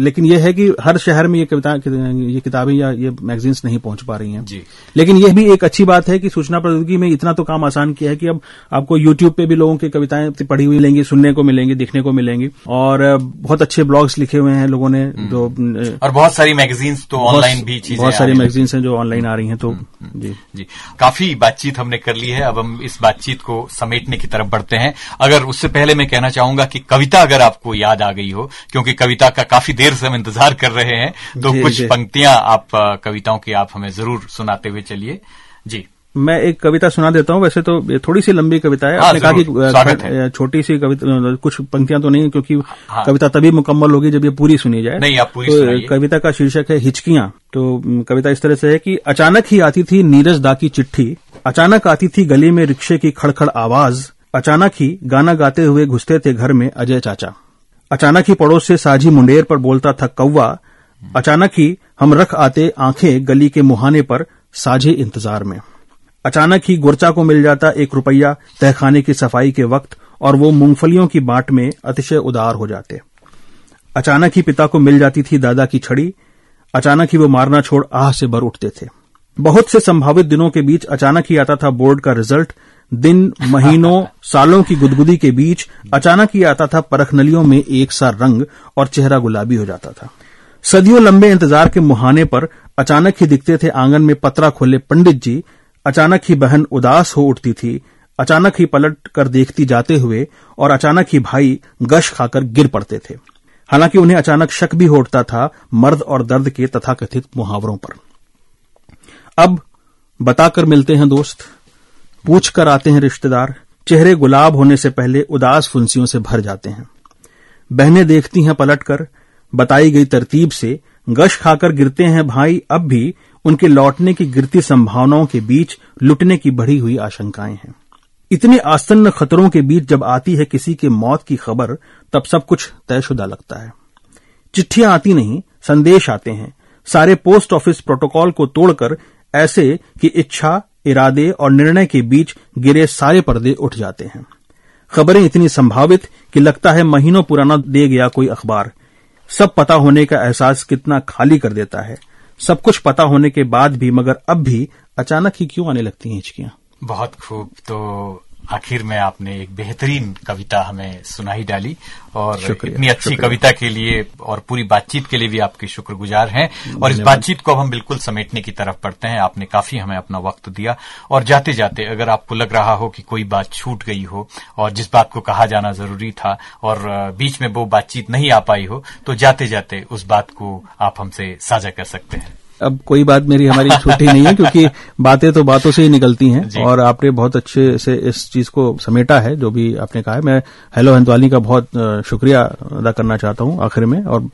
लेकिन यह है कि हर शहर में ये कविता ये किताब किताबें या ये मैगजीन्स नहीं पहुंच पा रही हैं जी लेकिन यह भी एक अच्छी बात है कि सूचना प्रौद्योगिकी में इतना तो काम आसान किया है कि अब आपको यूट्यूब पे भी लोगों की कविताएं पढ़ी हुई लेंगी सुनने को मिलेंगी देखने को मिलेंगी और बहुत अच्छे ब्लॉग्स लिखे हुए हैं लोगों ने हम्म। जो और बहुत सारी मैगजीन्स तो ऑनलाइन भी चीजें बहुत सारी मैगजीन्स हैं जो ऑनलाइन आ रही हैं तो हम्म, हम्म। जी जी काफी बातचीत हमने कर ली है अब हम इस बातचीत को समेटने की तरफ बढ़ते हैं अगर उससे पहले मैं कहना चाहूंगा कि कविता अगर आपको याद आ गई हो क्योंकि कविता का काफी देर से हम इंतजार कर रहे हैं तो कुछ पंक्तियां आप कविताओं की आप हमें जरूर सुनाते हुए चलिए जी मैं एक कविता सुना देता हूँ वैसे तो थोड़ी सी लंबी कविता है हाँ, आपने कहा कि छोटी सी कविता कुछ पंक्तियां तो नहीं क्योंकि हाँ। कविता तभी मुकम्मल होगी जब ये पूरी सुनी जाए नहीं आप पूरी तो कविता का शीर्षक है हिचकियां तो कविता इस तरह से है कि अचानक ही आती थी नीरज दा की चिट्ठी अचानक आती थी गली में रिक्शे की खड़खड़ आवाज अचानक ही गाना गाते हुए घुसते थे घर में अजय चाचा अचानक ही पड़ोस से साझी मुंडेर पर बोलता था कौवा अचानक ही हम रख आते आंखें गली के मुहाने पर साझे इंतजार में अचानक ही गुरचा को मिल जाता एक रुपया तहखाने की सफाई के वक्त और वो मूंगफलियों की बाट में अतिशय उदार हो जाते अचानक ही पिता को मिल जाती थी दादा की छड़ी अचानक ही वो मारना छोड़ आह से भर उठते थे बहुत से संभावित दिनों के बीच अचानक ही आता था बोर्ड का रिजल्ट दिन महीनों सालों की गुदगुदी के बीच अचानक ही आता था परख नलियों में एक सा रंग और चेहरा गुलाबी हो जाता था सदियों लंबे इंतजार के मुहाने पर अचानक ही दिखते थे आंगन में पतरा खोले पंडित जी अचानक ही बहन उदास हो उठती थी अचानक ही पलट कर देखती जाते हुए और अचानक ही भाई गश खाकर गिर पड़ते थे हालांकि उन्हें अचानक शक भी हो उठता था मर्द और दर्द के तथाकथित मुहावरों पर अब बताकर मिलते हैं दोस्त पूछ कर आते हैं रिश्तेदार चेहरे गुलाब होने से पहले उदास फुंसियों से भर जाते हैं बहनें देखती हैं पलटकर बताई गई तरतीब से गश खाकर गिरते हैं भाई अब भी उनके लौटने की गिरती संभावनाओं के बीच लुटने की बढ़ी हुई आशंकाएं हैं इतने आसन्न खतरों के बीच जब आती है किसी के मौत की खबर तब सब कुछ तयशुदा लगता है चिट्ठियां आती नहीं संदेश आते हैं सारे पोस्ट ऑफिस प्रोटोकॉल को तोड़कर ऐसे कि इच्छा इरादे और निर्णय के बीच गिरे सारे पर्दे उठ जाते हैं खबरें इतनी संभावित कि लगता है महीनों पुराना दे गया कोई अखबार सब पता होने का एहसास कितना खाली कर देता है सब कुछ पता होने के बाद भी मगर अब भी अचानक ही क्यों आने लगती हैं हिचकियां बहुत खूब तो आखिर में आपने एक बेहतरीन कविता हमें सुनाई डाली और इतनी अच्छी कविता के लिए और पूरी बातचीत के लिए भी आपके शुक्रगुजार हैं और इस बातचीत को अब हम बिल्कुल समेटने की तरफ पढ़ते हैं आपने काफी हमें अपना वक्त दिया और जाते जाते अगर आपको लग रहा हो कि कोई बात छूट गई हो और जिस बात को कहा जाना जरूरी था और बीच में वो बातचीत नहीं आ पाई हो तो जाते जाते उस बात को आप हमसे साझा कर सकते हैं अब कोई बात मेरी हमारी छुट्टी नहीं है क्योंकि बातें तो बातों से ही निकलती हैं और आपने बहुत अच्छे से इस चीज को समेटा है जो भी आपने कहा है मैं हेलो हंदवाली का बहुत शुक्रिया अदा करना चाहता हूं आखिर में और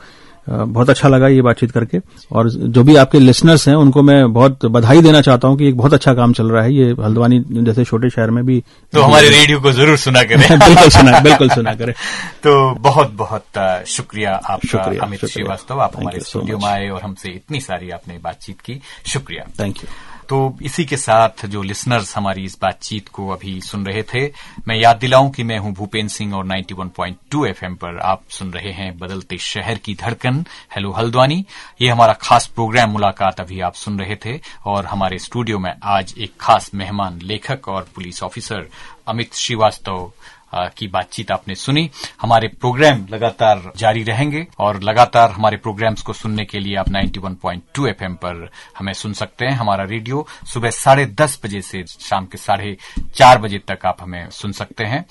बहुत अच्छा लगा ये बातचीत करके और जो भी आपके लिसनर्स हैं उनको मैं बहुत बधाई देना चाहता हूँ कि एक बहुत अच्छा काम चल रहा है ये हल्द्वानी जैसे छोटे शहर में भी तो हमारे रेडियो को जरूर सुना करें बिल्कुल सुना बिल्कुल सुना करें तो बहुत बहुत शुक्रिया आप अमित श्रीवास्तव आप हमारे स्टूडियो में आए और हमसे इतनी सारी आपने बातचीत की शुक्रिया थैंक यू तो इसी के साथ जो लिसनर्स हमारी इस बातचीत को अभी सुन रहे थे मैं याद दिलाऊं कि मैं हूं भूपेन्द्र सिंह और 91.2 एफएम पर आप सुन रहे हैं बदलते शहर की धड़कन हेलो हल्द्वानी ये हमारा खास प्रोग्राम मुलाकात अभी आप सुन रहे थे और हमारे स्टूडियो में आज एक खास मेहमान लेखक और पुलिस ऑफिसर अमित श्रीवास्तव की बातचीत आपने सुनी हमारे प्रोग्राम लगातार जारी रहेंगे और लगातार हमारे प्रोग्राम्स को सुनने के लिए आप 91.2 एफएम पर हमें सुन सकते हैं हमारा रेडियो सुबह साढ़े दस बजे से शाम के साढ़े चार बजे तक आप हमें सुन सकते हैं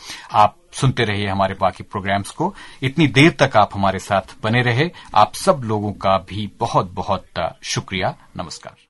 आप सुनते रहिए हमारे बाकी प्रोग्राम्स को इतनी देर तक आप हमारे साथ बने रहे आप सब लोगों का भी बहुत बहुत शुक्रिया नमस्कार